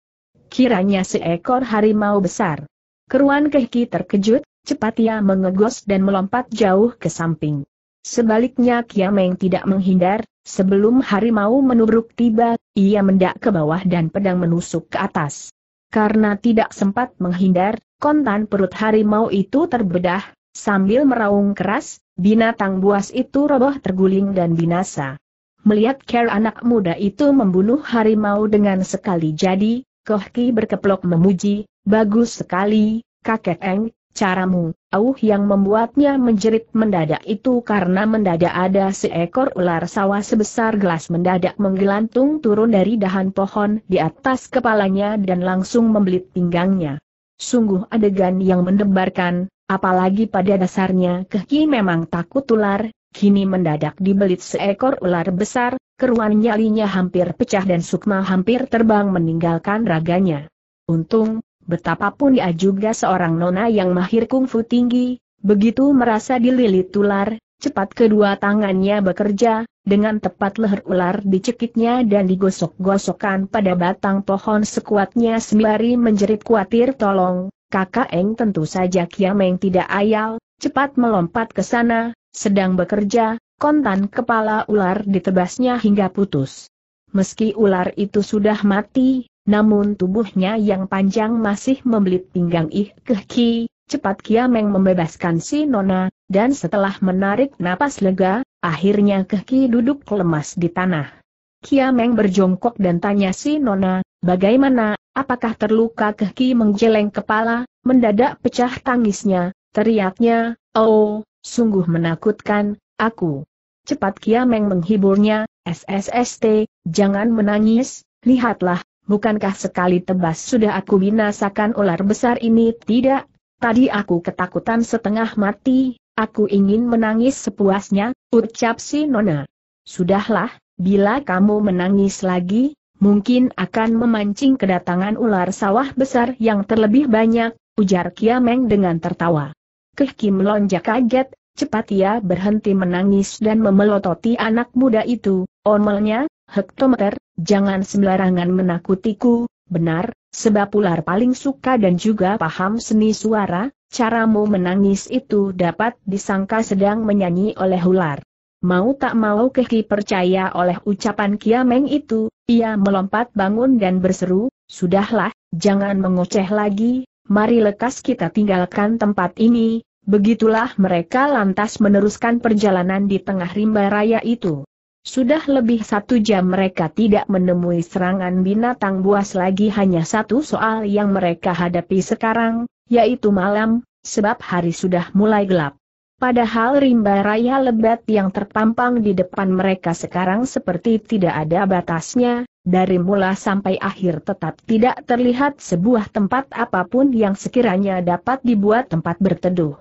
Speaker 1: Kiranya seekor harimau besar. Keruan Kehki terkejut, cepat ia mengegos dan melompat jauh ke samping. Sebaliknya Kiameng tidak menghindar, sebelum harimau menubruk tiba, ia mendak ke bawah dan pedang menusuk ke atas. Karena tidak sempat menghindar, kontan perut harimau itu terbedah, sambil meraung keras, binatang buas itu roboh terguling dan binasa. Melihat care anak muda itu membunuh harimau dengan sekali jadi, Koh Ki berkeplok memuji, bagus sekali, kakek Eng, caramu, auh yang membuatnya menjerit mendadak itu karena mendadak ada seekor ular sawah sebesar gelas mendadak menggelantung turun dari dahan pohon di atas kepalanya dan langsung membelit pinggangnya. Sungguh adegan yang mendebarkan, apalagi pada dasarnya Kehki memang takut ular, kini mendadak dibelit seekor ular besar, keruan nyalinya hampir pecah dan Sukma hampir terbang meninggalkan raganya. Untung, betapapun dia juga seorang nona yang mahir kungfu tinggi, begitu merasa dililit ular, cepat kedua tangannya bekerja, dengan tepat leher ular dicekiknya dan digosok-gosokkan pada batang pohon sekuatnya sembari menjerit kuatir tolong, kakak Eng tentu saja Kiameng tidak ayal, cepat melompat ke sana, sedang bekerja, kontan kepala ular ditebasnya hingga putus. Meski ular itu sudah mati, namun tubuhnya yang panjang masih membelit pinggang Ih Kehki, cepat Kiameng membebaskan si Nona, dan setelah menarik napas lega, akhirnya Kehki duduk lemas di tanah. Kiameng berjongkok dan tanya si Nona, bagaimana, apakah terluka Kehki menggeleng kepala, mendadak pecah tangisnya, teriaknya, oh, sungguh menakutkan, aku. Cepat Kia Meng menghiburnya, SSST, jangan menangis, lihatlah, bukankah sekali tebas sudah aku binasakan ular besar ini tidak? Tadi aku ketakutan setengah mati, aku ingin menangis sepuasnya, ucap si Nona. Sudahlah, bila kamu menangis lagi, mungkin akan memancing kedatangan ular sawah besar yang terlebih banyak, ujar Kia Meng dengan tertawa. Keh Kim lonjak kaget, Cepat ia berhenti menangis dan memelototi anak muda itu, omelnya, hektometer, jangan sembarangan menakutiku, benar, sebab ular paling suka dan juga paham seni suara, caramu menangis itu dapat disangka sedang menyanyi oleh ular. Mau tak mau kehki percaya oleh ucapan Kiameng itu, ia melompat bangun dan berseru, Sudahlah, jangan mengoceh lagi, mari lekas kita tinggalkan tempat ini, Begitulah mereka lantas meneruskan perjalanan di tengah rimba raya itu. Sudah lebih satu jam mereka tidak menemui serangan binatang buas lagi hanya satu soal yang mereka hadapi sekarang, yaitu malam, sebab hari sudah mulai gelap. Padahal rimba raya lebat yang terpampang di depan mereka sekarang seperti tidak ada batasnya, dari mula sampai akhir tetap tidak terlihat sebuah tempat apapun yang sekiranya dapat dibuat tempat berteduh.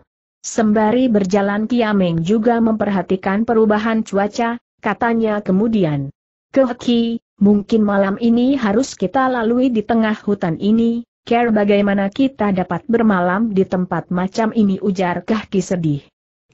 Speaker 1: Sembari berjalan Kiameng juga memperhatikan perubahan cuaca, katanya kemudian. Kehki, mungkin malam ini harus kita lalui di tengah hutan ini, care bagaimana kita dapat bermalam di tempat macam ini ujar Kehki sedih.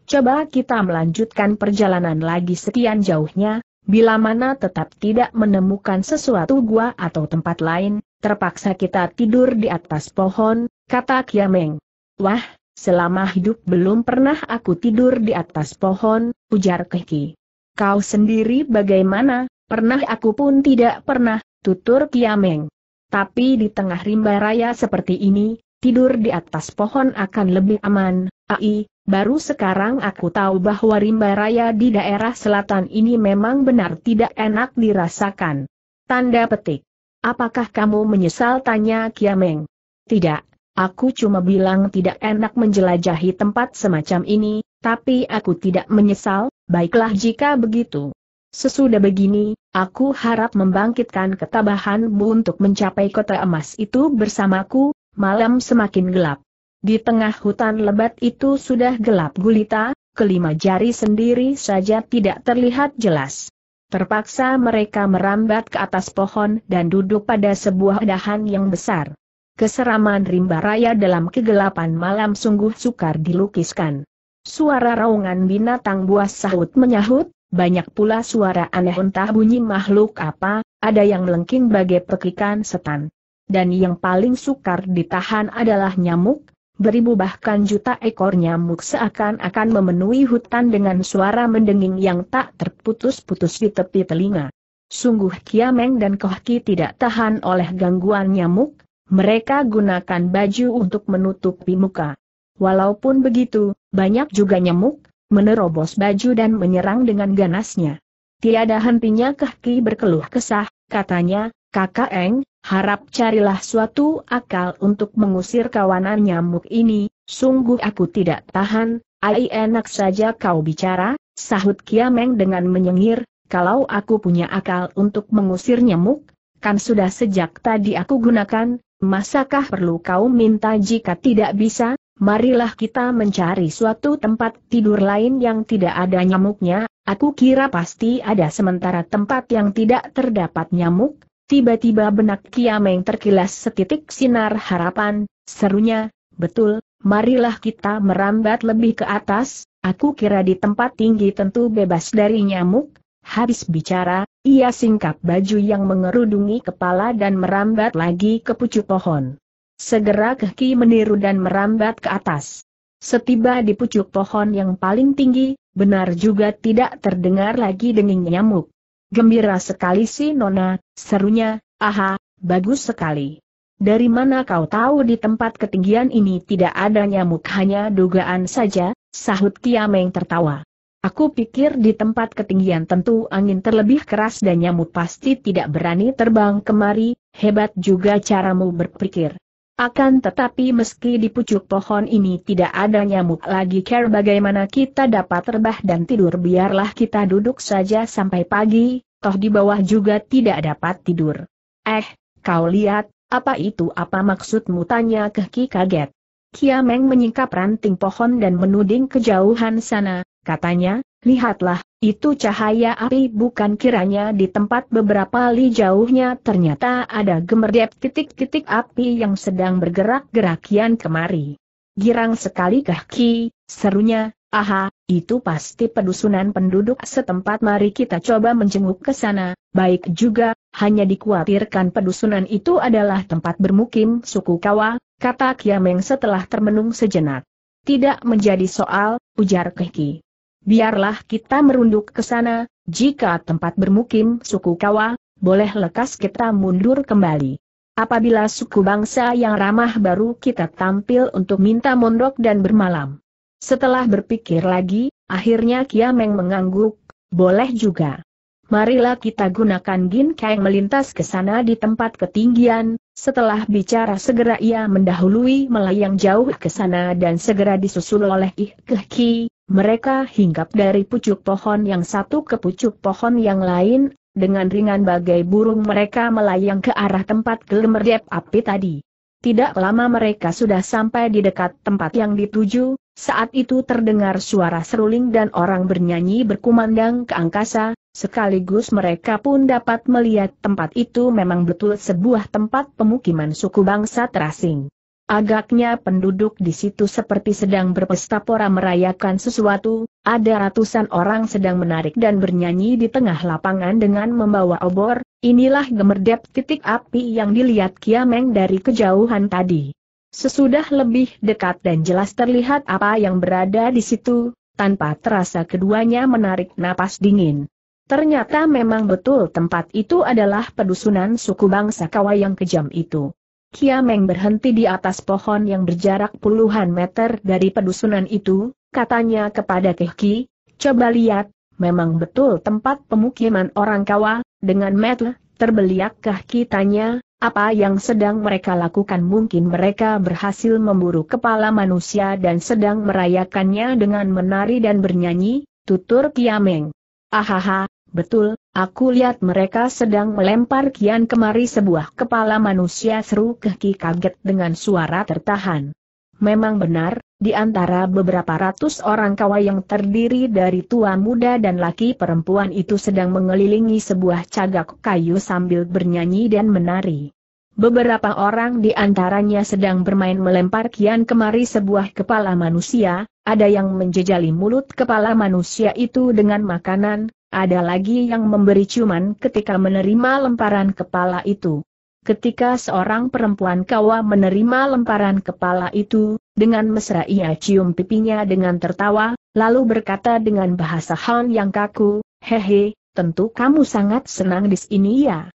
Speaker 1: Coba kita melanjutkan perjalanan lagi sekian jauhnya, bila mana tetap tidak menemukan sesuatu gua atau tempat lain, terpaksa kita tidur di atas pohon, kata Kiameng. Wah, Selama hidup belum pernah aku tidur di atas pohon, ujar Keki. Kau sendiri bagaimana, pernah aku pun tidak pernah, tutur Kiameng. Tapi di tengah rimba raya seperti ini, tidur di atas pohon akan lebih aman, ai, baru sekarang aku tahu bahwa rimba raya di daerah selatan ini memang benar tidak enak dirasakan. Tanda petik. Apakah kamu menyesal tanya Kiameng? Tidak, Aku cuma bilang tidak enak menjelajahi tempat semacam ini, tapi aku tidak menyesal, baiklah jika begitu. Sesudah begini, aku harap membangkitkan ketabahanmu untuk mencapai kota emas itu bersamaku, malam semakin gelap. Di tengah hutan lebat itu sudah gelap gulita, kelima jari sendiri saja tidak terlihat jelas. Terpaksa mereka merambat ke atas pohon dan duduk pada sebuah dahan yang besar. Keseraman rimba raya dalam kegelapan malam sungguh sukar dilukiskan. Suara raungan binatang buas sahut menyahut, banyak pula suara aneh entah bunyi makhluk apa, ada yang melengking bagai pekikan setan. Dan yang paling sukar ditahan adalah nyamuk, beribu bahkan juta ekor nyamuk seakan-akan memenuhi hutan dengan suara mendenging yang tak terputus-putus di tepi telinga. Sungguh Kiameng dan Kohki tidak tahan oleh gangguan nyamuk, mereka gunakan baju untuk menutupi muka. Walaupun begitu, banyak juga nyamuk, menerobos baju dan menyerang dengan ganasnya. Tiada hentinya Kehki berkeluh kesah, katanya, kakak Eng, harap carilah suatu akal untuk mengusir kawanan nyamuk ini, sungguh aku tidak tahan, ai enak saja kau bicara, sahut Kiameng dengan menyengir, kalau aku punya akal untuk mengusir nyamuk, kan sudah sejak tadi aku gunakan, Masakah perlu kau minta jika tidak bisa? Marilah kita mencari suatu tempat tidur lain yang tidak ada nyamuknya, aku kira pasti ada sementara tempat yang tidak terdapat nyamuk. Tiba-tiba benak Kiameng terkilas setitik sinar harapan, serunya, betul, marilah kita merambat lebih ke atas, aku kira di tempat tinggi tentu bebas dari nyamuk, Habis bicara, ia singkap baju yang mengerudungi kepala dan merambat lagi ke pucuk pohon. Segera kaki meniru dan merambat ke atas. Setiba di pucuk pohon yang paling tinggi, benar juga tidak terdengar lagi denging nyamuk. Gembira sekali si Nona, serunya, aha, bagus sekali. Dari mana kau tahu di tempat ketinggian ini tidak ada nyamuk hanya dugaan saja, sahut Kiameng tertawa. Aku pikir di tempat ketinggian tentu angin terlebih keras dan nyamuk pasti tidak berani terbang kemari, hebat juga caramu berpikir. Akan tetapi meski di pucuk pohon ini tidak ada nyamuk lagi care bagaimana kita dapat terbah dan tidur biarlah kita duduk saja sampai pagi, toh di bawah juga tidak dapat tidur. Eh, kau lihat, apa itu apa maksudmu tanya Keki kaget. Kiameng menyingkap ranting pohon dan menuding kejauhan sana, Katanya, lihatlah, itu cahaya api bukan kiranya di tempat beberapa li jauhnya ternyata ada gemerdep titik-titik api yang sedang bergerak-gerakian kemari. Girang sekali Ki? serunya, aha, itu pasti pedusunan penduduk setempat mari kita coba menjenguk ke sana, baik juga, hanya dikhawatirkan pedusunan itu adalah tempat bermukim suku kawa, kata Kiameng setelah termenung sejenak. Tidak menjadi soal, ujar Keki. Biarlah kita merunduk ke sana, jika tempat bermukim suku Kawa, boleh lekas kita mundur kembali. Apabila suku bangsa yang ramah baru kita tampil untuk minta mondok dan bermalam. Setelah berpikir lagi, akhirnya Kiameng mengangguk, boleh juga. Marilah kita gunakan Gin Kang melintas ke sana di tempat ketinggian, setelah bicara segera ia mendahului melayang jauh ke sana dan segera disusul oleh Ih Kehki, mereka hinggap dari pucuk pohon yang satu ke pucuk pohon yang lain, dengan ringan bagai burung mereka melayang ke arah tempat gelmerdep api tadi. Tidak lama mereka sudah sampai di dekat tempat yang dituju, saat itu terdengar suara seruling dan orang bernyanyi berkumandang ke angkasa, sekaligus mereka pun dapat melihat tempat itu memang betul sebuah tempat pemukiman suku bangsa terasing. Agaknya penduduk di situ seperti sedang berpesta pora merayakan sesuatu, ada ratusan orang sedang menarik dan bernyanyi di tengah lapangan dengan membawa obor, inilah gemerdep titik api yang dilihat Kiameng dari kejauhan tadi. Sesudah lebih dekat dan jelas terlihat apa yang berada di situ, tanpa terasa keduanya menarik napas dingin. Ternyata memang betul tempat itu adalah pedusunan suku bangsa Kawa yang kejam itu. Kiameng berhenti di atas pohon yang berjarak puluhan meter dari pedusunan itu, katanya kepada kehki, coba lihat, memang betul tempat pemukiman orang Kawa, dengan metu, terbeliak Kehki tanya, apa yang sedang mereka lakukan mungkin mereka berhasil memburu kepala manusia dan sedang merayakannya dengan menari dan bernyanyi, tutur Kiameng. Ahaha, betul, aku lihat mereka sedang melempar kian kemari sebuah kepala manusia seru keki kaget dengan suara tertahan. Memang benar, di antara beberapa ratus orang kawa yang terdiri dari tua muda dan laki perempuan itu sedang mengelilingi sebuah cagak kayu sambil bernyanyi dan menari. Beberapa orang di antaranya sedang bermain melempar kian kemari sebuah kepala manusia, ada yang menjejali mulut kepala manusia itu dengan makanan, ada lagi yang memberi ciuman ketika menerima lemparan kepala itu. Ketika seorang perempuan kawa menerima lemparan kepala itu, dengan mesra ia cium pipinya dengan tertawa, lalu berkata dengan bahasa Han yang kaku, Hehe, tentu kamu sangat senang di sini ya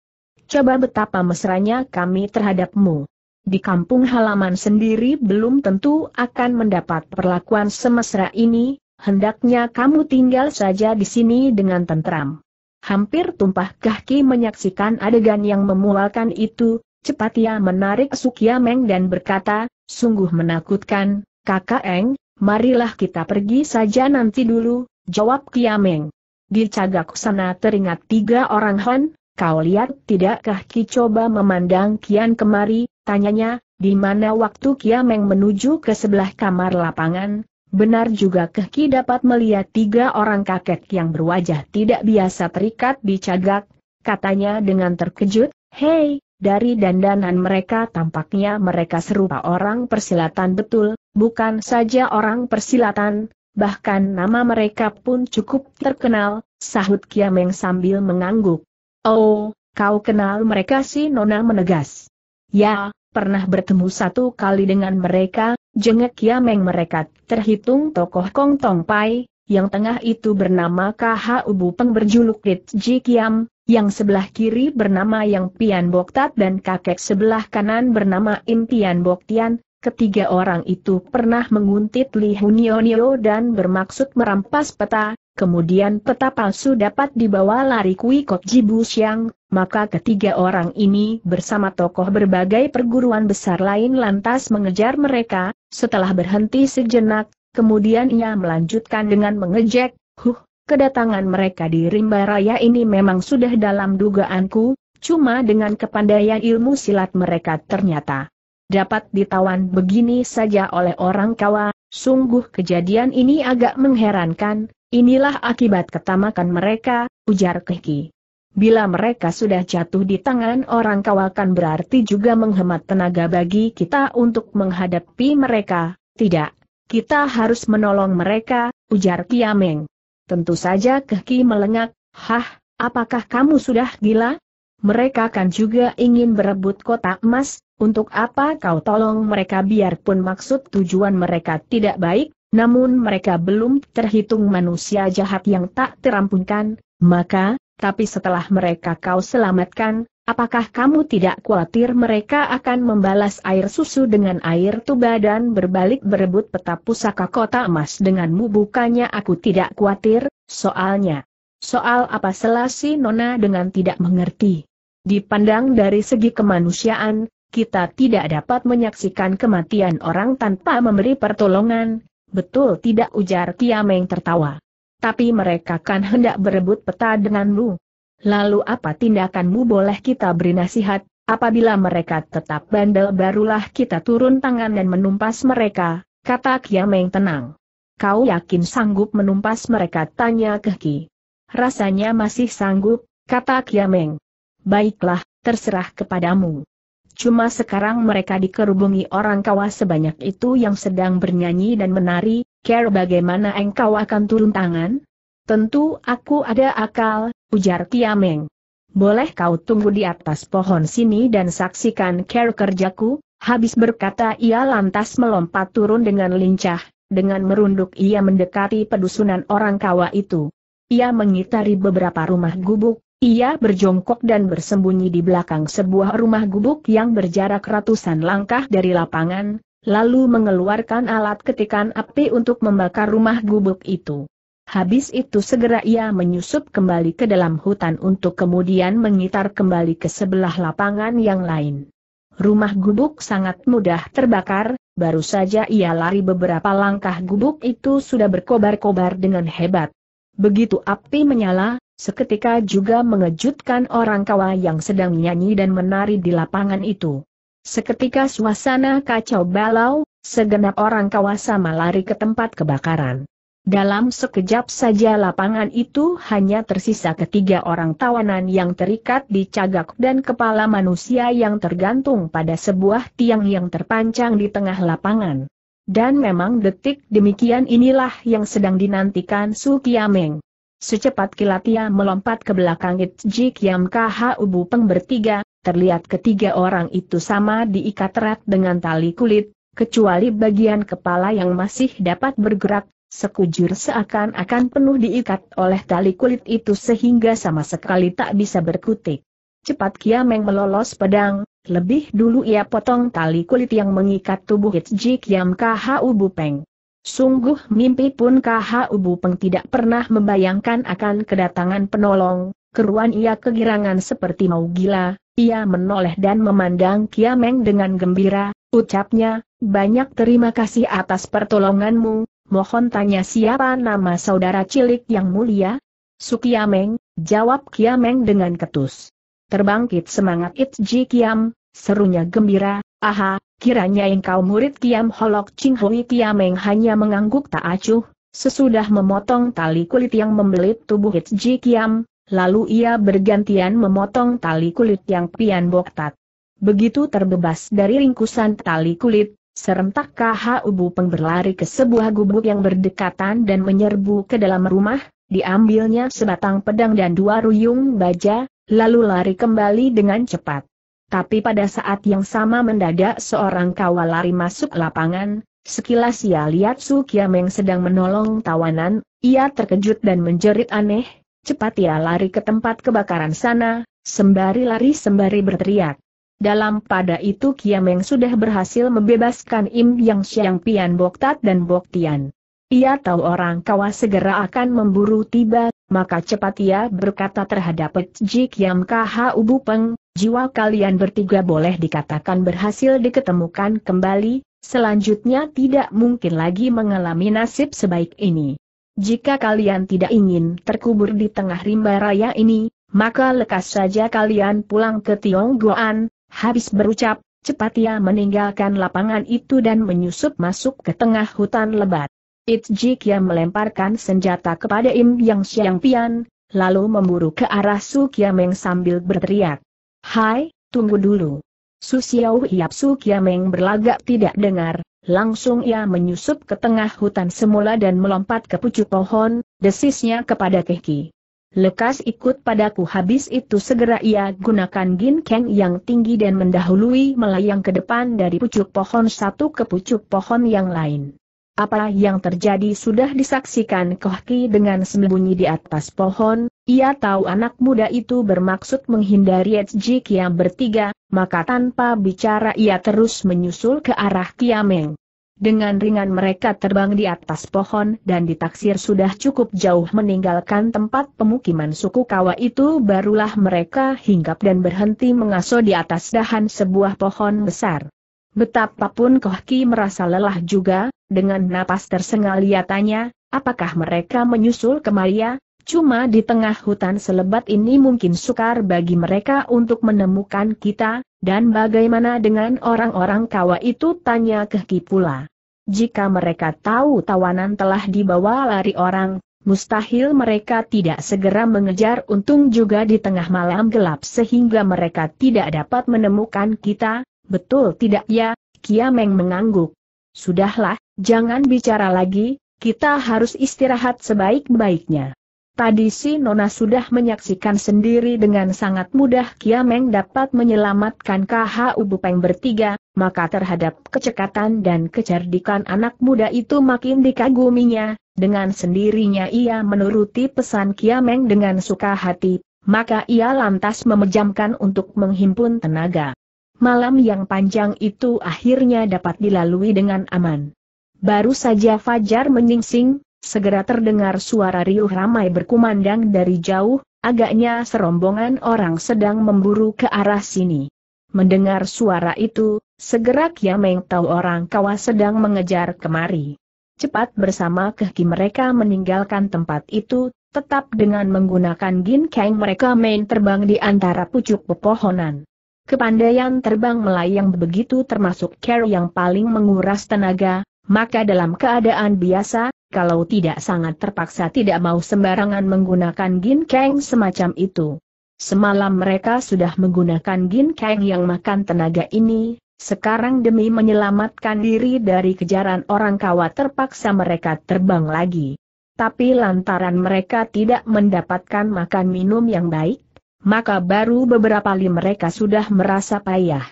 Speaker 1: coba betapa mesranya kami terhadapmu. Di kampung halaman sendiri belum tentu akan mendapat perlakuan semesra ini, hendaknya kamu tinggal saja di sini dengan tentram. Hampir tumpah kaki menyaksikan adegan yang memualkan itu, cepat ia menarik Sukia Meng dan berkata, sungguh menakutkan, kakak Eng, marilah kita pergi saja nanti dulu, jawab Kiameng. Di cagak sana teringat tiga orang Han, Kau lihat tidakkah Ki coba memandang Kian kemari, tanyanya, di mana waktu Kiameng menuju ke sebelah kamar lapangan, benar juga Ki dapat melihat tiga orang kakek yang berwajah tidak biasa terikat di cagak, katanya dengan terkejut, hei, dari dandanan mereka tampaknya mereka serupa orang persilatan betul, bukan saja orang persilatan, bahkan nama mereka pun cukup terkenal, sahut Kiameng sambil mengangguk. Oh, kau kenal mereka si Nona menegas. Ya, pernah bertemu satu kali dengan mereka, jengek Yameng mereka, terhitung tokoh Kong Tong Pai, yang tengah itu bernama KH Ubu Peng berjuluk Rit Ji Kiam, yang sebelah kiri bernama Yang Pian Boktat dan kakek sebelah kanan bernama Im Pian Boktian, Ketiga orang itu pernah menguntit Li Hunionio dan bermaksud merampas peta, kemudian peta palsu dapat dibawa lari Kui Kok Jibu Siang, maka ketiga orang ini bersama tokoh berbagai perguruan besar lain lantas mengejar mereka, setelah berhenti sejenak, kemudian ia melanjutkan dengan mengejek, huh, kedatangan mereka di Rimba Raya ini memang sudah dalam dugaanku, cuma dengan kepandaian ilmu silat mereka ternyata dapat ditawan begini saja oleh orang kawa, sungguh kejadian ini agak mengherankan, inilah akibat ketamakan mereka, ujar Keki. Bila mereka sudah jatuh di tangan orang kan berarti juga menghemat tenaga bagi kita untuk menghadapi mereka, tidak, kita harus menolong mereka, ujar Kiameng. Tentu saja Keki melengak, hah, apakah kamu sudah gila? mereka kan juga ingin berebut kota emas, untuk apa kau tolong mereka biarpun maksud tujuan mereka tidak baik, namun mereka belum terhitung manusia jahat yang tak terampunkan, maka, tapi setelah mereka kau selamatkan, apakah kamu tidak khawatir mereka akan membalas air susu dengan air tuba dan berbalik berebut peta pusaka kota emas denganmu bukannya aku tidak khawatir, soalnya. Soal apa selasi nona dengan tidak mengerti. Dipandang dari segi kemanusiaan, kita tidak dapat menyaksikan kematian orang tanpa memberi pertolongan, betul tidak ujar Tiameng tertawa. Tapi mereka kan hendak berebut peta denganmu. Lalu apa tindakanmu boleh kita beri nasihat, apabila mereka tetap bandel barulah kita turun tangan dan menumpas mereka, kata Kiameng tenang. Kau yakin sanggup menumpas mereka tanya Keki. Rasanya masih sanggup, kata Kiameng. Baiklah, terserah kepadamu. Cuma sekarang mereka dikerubungi orang kawa sebanyak itu yang sedang bernyanyi dan menari, care bagaimana engkau akan turun tangan? Tentu aku ada akal, ujar Kiameng. Boleh kau tunggu di atas pohon sini dan saksikan care kerjaku? Habis berkata ia lantas melompat turun dengan lincah, dengan merunduk ia mendekati pedusunan orang kawa itu. Ia mengitari beberapa rumah gubuk, ia berjongkok dan bersembunyi di belakang sebuah rumah gubuk yang berjarak ratusan langkah dari lapangan, lalu mengeluarkan alat ketikan api untuk membakar rumah gubuk itu. Habis itu segera ia menyusup kembali ke dalam hutan untuk kemudian mengitar kembali ke sebelah lapangan yang lain. Rumah gubuk sangat mudah terbakar, baru saja ia lari beberapa langkah gubuk itu sudah berkobar-kobar dengan hebat. Begitu api menyala, seketika juga mengejutkan orang kawa yang sedang nyanyi dan menari di lapangan itu. Seketika suasana kacau balau, segenap orang kawa sama lari ke tempat kebakaran. Dalam sekejap saja lapangan itu hanya tersisa ketiga orang tawanan yang terikat di cagak dan kepala manusia yang tergantung pada sebuah tiang yang terpancang di tengah lapangan. Dan memang detik demikian inilah yang sedang dinantikan Su Kiameng. Secepat kilat ia melompat ke belakang Itji Kiam Kha Ubu Peng bertiga, terlihat ketiga orang itu sama diikat erat dengan tali kulit, kecuali bagian kepala yang masih dapat bergerak, sekujur seakan-akan penuh diikat oleh tali kulit itu sehingga sama sekali tak bisa berkutik. Cepat Kiameng melolos pedang, lebih dulu ia potong tali kulit yang mengikat tubuh Itji Kiam Kha Ubu Peng. Sungguh mimpi pun KH Ubu Peng tidak pernah membayangkan akan kedatangan penolong, keruan ia kegirangan seperti mau gila, ia menoleh dan memandang Kiameng dengan gembira, ucapnya, banyak terima kasih atas pertolonganmu, mohon tanya siapa nama saudara cilik yang mulia? Sukiameng, jawab Kiameng dengan ketus. Terbangkit semangat Itji Kiam, serunya gembira, aha, Kiranya engkau murid Kiam Holok Ching Hui Tiameng hanya mengangguk tak acuh, sesudah memotong tali kulit yang membelit tubuh Hitji Kiam, lalu ia bergantian memotong tali kulit yang Pian bok tat. Begitu terbebas dari ringkusan tali kulit, serentak KH Ubu Peng berlari ke sebuah gubuk yang berdekatan dan menyerbu ke dalam rumah, diambilnya sebatang pedang dan dua ruyung baja, lalu lari kembali dengan cepat. Tapi pada saat yang sama mendadak seorang kawal lari masuk lapangan, sekilas ia lihat Su Kiameng sedang menolong tawanan, ia terkejut dan menjerit aneh, cepat ia lari ke tempat kebakaran sana, sembari lari sembari berteriak. Dalam pada itu Kiameng sudah berhasil membebaskan Im Yang Siang Pian Boktat dan Boktian. Ia tahu orang kawa segera akan memburu tiba, maka cepat ia berkata terhadap Ji Kiam Kha Ubu Peng, jiwa kalian bertiga boleh dikatakan berhasil diketemukan kembali, selanjutnya tidak mungkin lagi mengalami nasib sebaik ini. Jika kalian tidak ingin terkubur di tengah rimba raya ini, maka lekas saja kalian pulang ke Tionggoan, habis berucap, cepat ia meninggalkan lapangan itu dan menyusup masuk ke tengah hutan lebat. Itjik yang melemparkan senjata kepada Im Yang Siang Pian, lalu memburu ke arah Su Kiameng sambil berteriak. Hai, tunggu dulu. Xiao Hiap Su Kiameng berlagak tidak dengar, langsung ia menyusup ke tengah hutan semula dan melompat ke pucuk pohon, desisnya kepada Keki. Lekas ikut padaku habis itu segera ia gunakan ginkeng yang tinggi dan mendahului melayang ke depan dari pucuk pohon satu ke pucuk pohon yang lain. Apa yang terjadi sudah disaksikan Kohki dengan sembunyi di atas pohon, ia tahu anak muda itu bermaksud menghindari Ejik yang bertiga, maka tanpa bicara ia terus menyusul ke arah Kiameng. Dengan ringan mereka terbang di atas pohon dan ditaksir sudah cukup jauh meninggalkan tempat pemukiman suku Kawa itu barulah mereka hinggap dan berhenti mengaso di atas dahan sebuah pohon besar. Betapapun Kohki merasa lelah juga, dengan napas tersengal ia tanya, apakah mereka menyusul ke Kemaya? Cuma di tengah hutan selebat ini mungkin sukar bagi mereka untuk menemukan kita, dan bagaimana dengan orang-orang kawa itu tanya Kehki pula. Jika mereka tahu tawanan telah dibawa lari orang, mustahil mereka tidak segera mengejar untung juga di tengah malam gelap sehingga mereka tidak dapat menemukan kita, betul tidak ya? Kiameng mengangguk. Sudahlah, jangan bicara lagi, kita harus istirahat sebaik-baiknya. Tadi si Nona sudah menyaksikan sendiri dengan sangat mudah Kiameng dapat menyelamatkan KH Ubupeng bertiga, maka terhadap kecekatan dan kecerdikan anak muda itu makin dikaguminya, dengan sendirinya ia menuruti pesan Kiameng dengan suka hati, maka ia lantas memejamkan untuk menghimpun tenaga malam yang panjang itu akhirnya dapat dilalui dengan aman. Baru saja Fajar menyingsing, segera terdengar suara riuh ramai berkumandang dari jauh, agaknya serombongan orang sedang memburu ke arah sini. Mendengar suara itu, segera Kiameng tahu orang kawa sedang mengejar kemari. Cepat bersama kehki mereka meninggalkan tempat itu, tetap dengan menggunakan ginkeng mereka main terbang di antara pucuk pepohonan kepandaian terbang melayang begitu termasuk care yang paling menguras tenaga, maka dalam keadaan biasa, kalau tidak sangat terpaksa tidak mau sembarangan menggunakan ginkeng semacam itu. Semalam mereka sudah menggunakan ginkeng yang makan tenaga ini, sekarang demi menyelamatkan diri dari kejaran orang kawat terpaksa mereka terbang lagi. Tapi lantaran mereka tidak mendapatkan makan minum yang baik, maka baru beberapa kali mereka sudah merasa payah.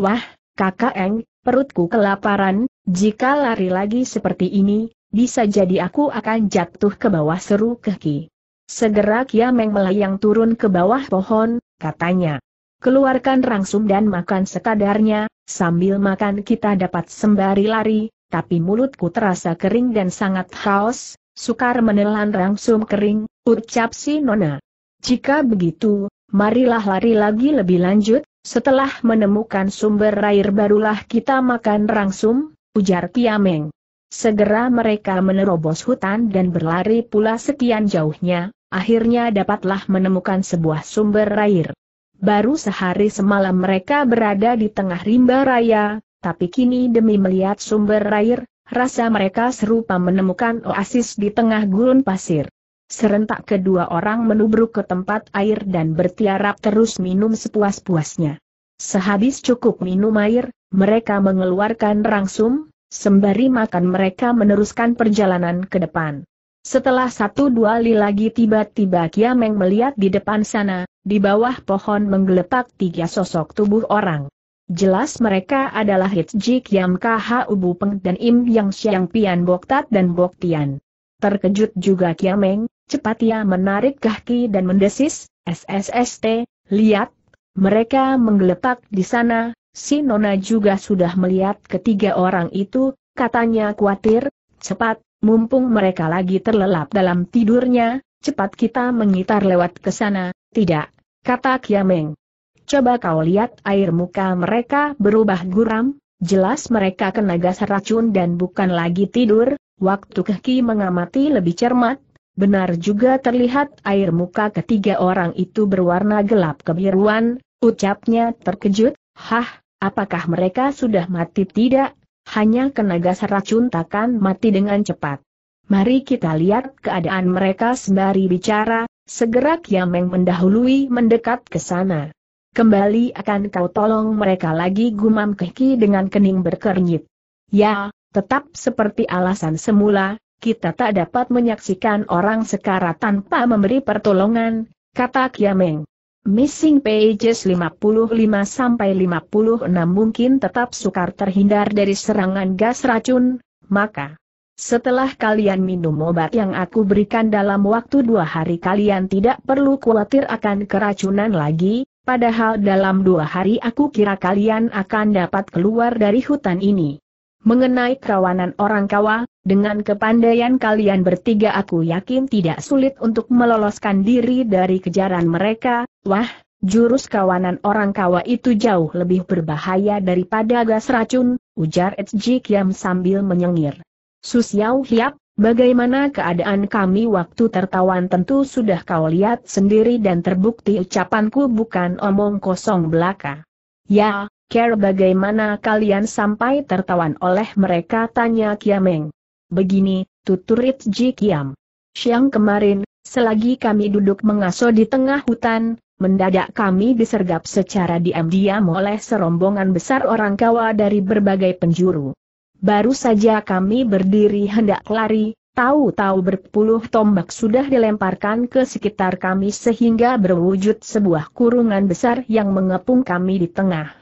Speaker 1: Wah, kakak Eng, perutku kelaparan, jika lari lagi seperti ini, bisa jadi aku akan jatuh ke bawah seru keki. Segera Kia Meng melayang turun ke bawah pohon, katanya. Keluarkan rangsum dan makan sekadarnya, sambil makan kita dapat sembari lari, tapi mulutku terasa kering dan sangat haus, sukar menelan rangsum kering, ucap si Nona. Jika begitu, marilah lari lagi lebih lanjut, setelah menemukan sumber air barulah kita makan rangsum, ujar Kiameng. Segera mereka menerobos hutan dan berlari pula sekian jauhnya, akhirnya dapatlah menemukan sebuah sumber air. Baru sehari semalam mereka berada di tengah rimba raya, tapi kini demi melihat sumber air, rasa mereka serupa menemukan oasis di tengah gurun pasir. Serentak kedua orang menubruk ke tempat air dan bertiarap terus minum sepuas-puasnya. Sehabis cukup minum air, mereka mengeluarkan rangsum, sembari makan mereka meneruskan perjalanan ke depan. Setelah satu dua li lagi tiba-tiba Kiameng melihat di depan sana, di bawah pohon menggeletak tiga sosok tubuh orang. Jelas mereka adalah Hitji Kiam Kha Ubu Peng dan Im Yang Siang Pian Boktat dan Boktian. Terkejut juga Kiameng, Cepat ia menarik kaki dan mendesis, SSST, lihat, mereka menggelepak di sana, si Nona juga sudah melihat ketiga orang itu, katanya khawatir, cepat, mumpung mereka lagi terlelap dalam tidurnya, cepat kita mengitar lewat ke sana, tidak, kata Kiameng. Coba kau lihat air muka mereka berubah guram, jelas mereka kena gas racun dan bukan lagi tidur, waktu kaki mengamati lebih cermat, Benar juga terlihat air muka ketiga orang itu berwarna gelap kebiruan, ucapnya terkejut, Hah, apakah mereka sudah mati tidak? Hanya kenaga racun takkan mati dengan cepat. Mari kita lihat keadaan mereka sembari bicara, segera Kiameng mendahului mendekat ke sana. Kembali akan kau tolong mereka lagi gumam Keki dengan kening berkernyit. Ya, tetap seperti alasan semula, kita tak dapat menyaksikan orang sekarat tanpa memberi pertolongan, kata Kiameng. Missing pages 55-56 mungkin tetap sukar terhindar dari serangan gas racun, maka setelah kalian minum obat yang aku berikan dalam waktu dua hari kalian tidak perlu khawatir akan keracunan lagi, padahal dalam dua hari aku kira kalian akan dapat keluar dari hutan ini. Mengenai kerawanan orang kawa, dengan kepandaian kalian bertiga aku yakin tidak sulit untuk meloloskan diri dari kejaran mereka, wah, jurus kawanan orang kawa itu jauh lebih berbahaya daripada gas racun, ujar Ji Kiam sambil menyengir. Susiau Hiap, Bagaimana keadaan kami waktu tertawan tentu sudah kau lihat sendiri dan terbukti ucapanku bukan omong kosong belaka. Ya, care bagaimana kalian sampai tertawan oleh mereka tanya Kiameng. Begini, tutur Ji Kiam. Siang kemarin, selagi kami duduk mengaso di tengah hutan, mendadak kami disergap secara diam-diam oleh serombongan besar orang kawa dari berbagai penjuru. Baru saja kami berdiri hendak lari, tahu-tahu berpuluh tombak sudah dilemparkan ke sekitar kami sehingga berwujud sebuah kurungan besar yang mengepung kami di tengah.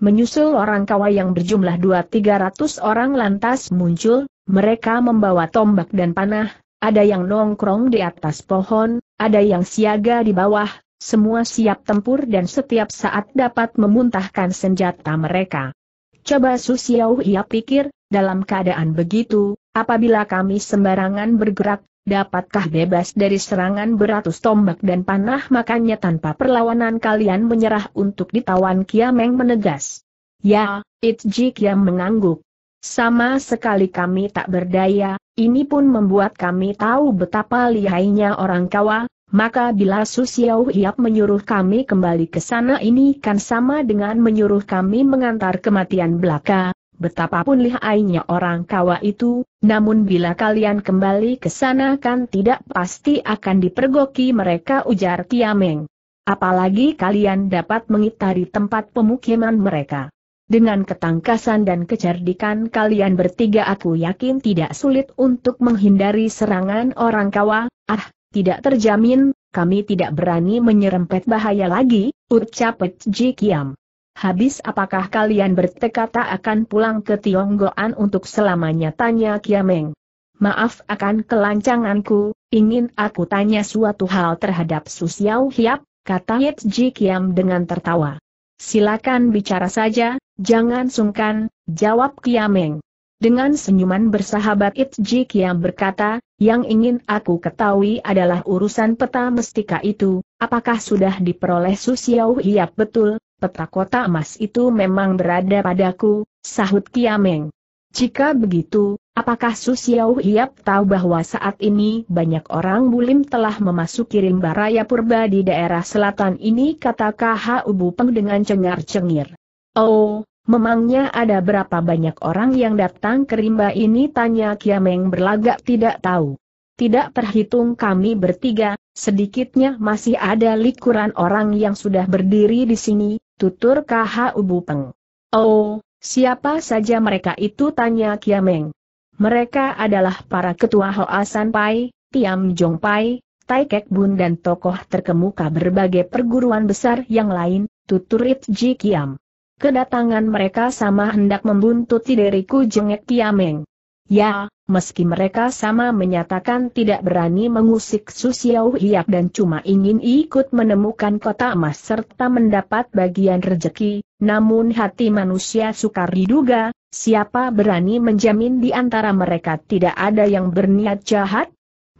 Speaker 1: Menyusul orang kawa yang berjumlah 2-300 orang lantas muncul, mereka membawa tombak dan panah, ada yang nongkrong di atas pohon, ada yang siaga di bawah, semua siap tempur dan setiap saat dapat memuntahkan senjata mereka. Coba Susiau ia pikir, dalam keadaan begitu, apabila kami sembarangan bergerak, dapatkah bebas dari serangan beratus tombak dan panah makanya tanpa perlawanan kalian menyerah untuk ditawan Kiameng menegas. Ya, Itji Kiam mengangguk. Sama sekali kami tak berdaya, ini pun membuat kami tahu betapa lihainya orang kawa, maka bila Susiau Hiap menyuruh kami kembali ke sana ini kan sama dengan menyuruh kami mengantar kematian belaka, betapapun lihainya orang kawa itu, namun bila kalian kembali ke sana kan tidak pasti akan dipergoki mereka ujar Tiameng. Apalagi kalian dapat mengitari tempat pemukiman mereka. Dengan ketangkasan dan kecerdikan kalian bertiga aku yakin tidak sulit untuk menghindari serangan orang kawa, ah, tidak terjamin, kami tidak berani menyerempet bahaya lagi, ucap Ji Kiam. Habis apakah kalian bertekad tak akan pulang ke Tionggoan untuk selamanya tanya Kiameng. Maaf akan kelancanganku, ingin aku tanya suatu hal terhadap Susiau Hiap, kata Ji Kiam dengan tertawa. Silakan bicara saja, Jangan sungkan, jawab Kiameng. Dengan senyuman bersahabat Itji Kiam berkata, yang ingin aku ketahui adalah urusan peta mestika itu, apakah sudah diperoleh Susiau Hiap betul, peta kota emas itu memang berada padaku, sahut Kiameng. Jika begitu, apakah Susiau Hiap tahu bahwa saat ini banyak orang bulim telah memasuki rimba raya purba di daerah selatan ini kata KH Ubupeng dengan cengar-cengir. Oh, memangnya ada berapa banyak orang yang datang ke rimba ini? Tanya Kiameng berlagak tidak tahu. Tidak terhitung kami bertiga, sedikitnya masih ada likuran orang yang sudah berdiri di sini, tutur KH Ubu Peng. Oh, siapa saja mereka itu? Tanya Kiameng. Mereka adalah para ketua Hoasan Pai, Tiam Jong Pai, Tai Kek Bun dan tokoh terkemuka berbagai perguruan besar yang lain, tutur It Ji Kiam. Kedatangan mereka sama hendak membuntuti diriku jengek Kiameng. Ya, meski mereka sama menyatakan tidak berani mengusik Susiau Hiap dan cuma ingin ikut menemukan kota emas serta mendapat bagian rejeki, namun hati manusia sukar diduga, siapa berani menjamin di antara mereka tidak ada yang berniat jahat?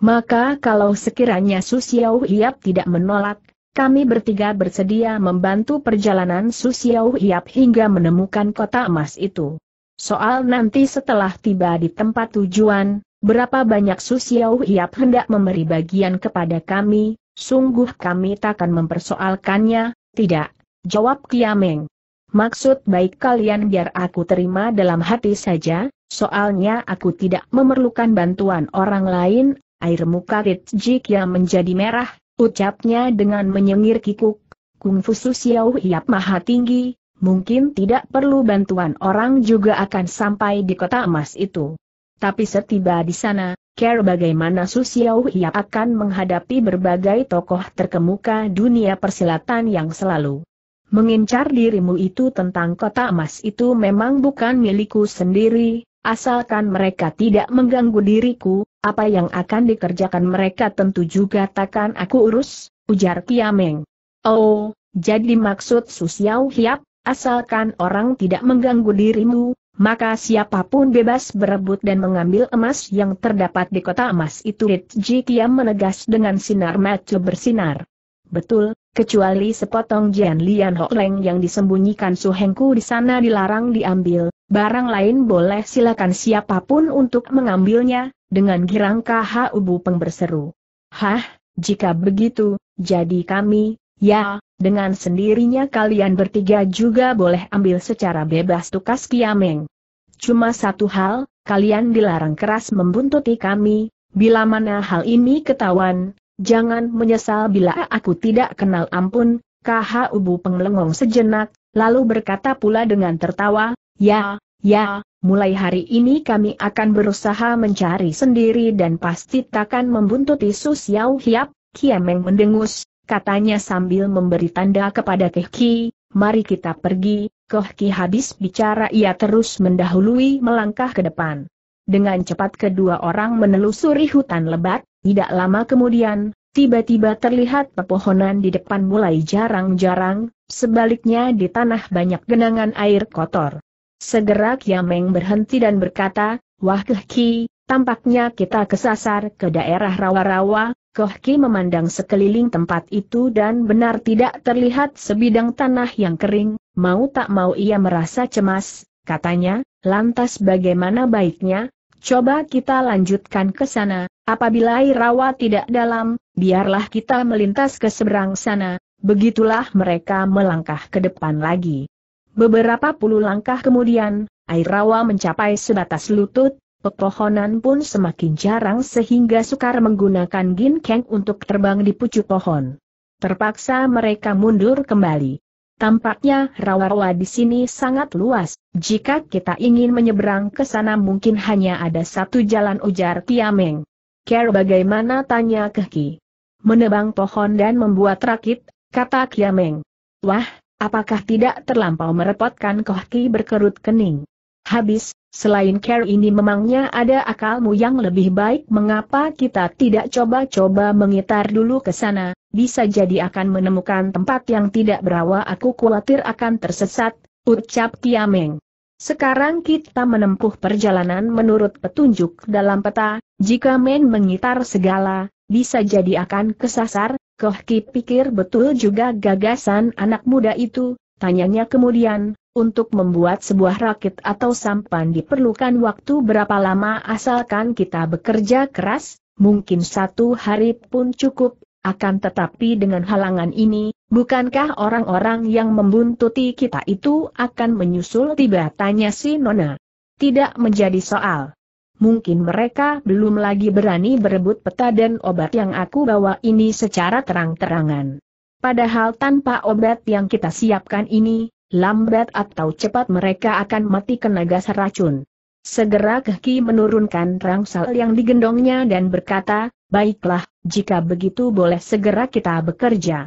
Speaker 1: Maka kalau sekiranya Susiau Hiap tidak menolak, kami bertiga bersedia membantu perjalanan Susiau Hiap hingga menemukan kota emas itu. Soal nanti setelah tiba di tempat tujuan, berapa banyak Susiau Hiap hendak memberi bagian kepada kami, sungguh kami takkan mempersoalkannya, tidak, jawab Kiameng. Maksud baik kalian biar aku terima dalam hati saja, soalnya aku tidak memerlukan bantuan orang lain, air muka Ritjik yang menjadi merah, Ucapnya dengan menyengir kikuk, Kung Fu Su Xiao Maha Tinggi, mungkin tidak perlu bantuan orang juga akan sampai di kota emas itu. Tapi setiba di sana, care bagaimana Su Xiao akan menghadapi berbagai tokoh terkemuka dunia persilatan yang selalu mengincar dirimu itu tentang kota emas itu memang bukan milikku sendiri, asalkan mereka tidak mengganggu diriku, apa yang akan dikerjakan mereka tentu juga takkan aku urus, ujar Kiameng. Oh, jadi maksud Susiau Hiap, asalkan orang tidak mengganggu dirimu, maka siapapun bebas berebut dan mengambil emas yang terdapat di kota emas itu. Ritji Kiam menegas dengan sinar mata bersinar. Betul, kecuali sepotong Jian Lian Ho yang disembunyikan Su Hengku di sana dilarang diambil, barang lain boleh silakan siapapun untuk mengambilnya, dengan girang Ubu pengberseru, berseru. Hah, jika begitu, jadi kami, ya, dengan sendirinya kalian bertiga juga boleh ambil secara bebas tukas Kiameng. Cuma satu hal, kalian dilarang keras membuntuti kami, bila mana hal ini ketahuan, jangan menyesal bila aku tidak kenal ampun, Ubu Peng sejenak, lalu berkata pula dengan tertawa, ya, ya, mulai hari ini kami akan berusaha mencari sendiri dan pasti takkan membuntuti Sus Yau Hiap, Kiameng mendengus, katanya sambil memberi tanda kepada Teh Ki, mari kita pergi, Koh Ki habis bicara ia terus mendahului melangkah ke depan. Dengan cepat kedua orang menelusuri hutan lebat, tidak lama kemudian, Tiba-tiba terlihat pepohonan di depan mulai jarang-jarang, sebaliknya di tanah banyak genangan air kotor. Segera Kiameng berhenti dan berkata, Wah Kehki, tampaknya kita kesasar ke daerah rawa-rawa, Kehki memandang sekeliling tempat itu dan benar tidak terlihat sebidang tanah yang kering, mau tak mau ia merasa cemas, katanya, lantas bagaimana baiknya, coba kita lanjutkan ke sana, apabila air rawa tidak dalam, biarlah kita melintas ke seberang sana, begitulah mereka melangkah ke depan lagi. Beberapa puluh langkah kemudian, air rawa mencapai sebatas lutut, pepohonan pun semakin jarang sehingga sukar menggunakan ginkeng untuk terbang di pucuk pohon. Terpaksa mereka mundur kembali. Tampaknya rawa-rawa di sini sangat luas, jika kita ingin menyeberang ke sana mungkin hanya ada satu jalan ujar Tiameng. Care bagaimana tanya Keki. Menebang pohon dan membuat rakit, kata Kiameng. Wah, Apakah tidak terlampau merepotkan Kohki berkerut kening? Habis, selain care ini memangnya ada akalmu yang lebih baik mengapa kita tidak coba-coba mengitar dulu ke sana, bisa jadi akan menemukan tempat yang tidak berawa aku khawatir akan tersesat, ucap Kiameng. Sekarang kita menempuh perjalanan menurut petunjuk dalam peta, jika men mengitar segala, bisa jadi akan kesasar, Koh Ki pikir betul juga gagasan anak muda itu, tanyanya kemudian, untuk membuat sebuah rakit atau sampan diperlukan waktu berapa lama asalkan kita bekerja keras, mungkin satu hari pun cukup, akan tetapi dengan halangan ini, bukankah orang-orang yang membuntuti kita itu akan menyusul tiba tanya si Nona? Tidak menjadi soal mungkin mereka belum lagi berani berebut peta dan obat yang aku bawa ini secara terang-terangan. Padahal tanpa obat yang kita siapkan ini, lambat atau cepat mereka akan mati kena gas racun. Segera Kehki menurunkan rangsal yang digendongnya dan berkata, Baiklah, jika begitu boleh segera kita bekerja.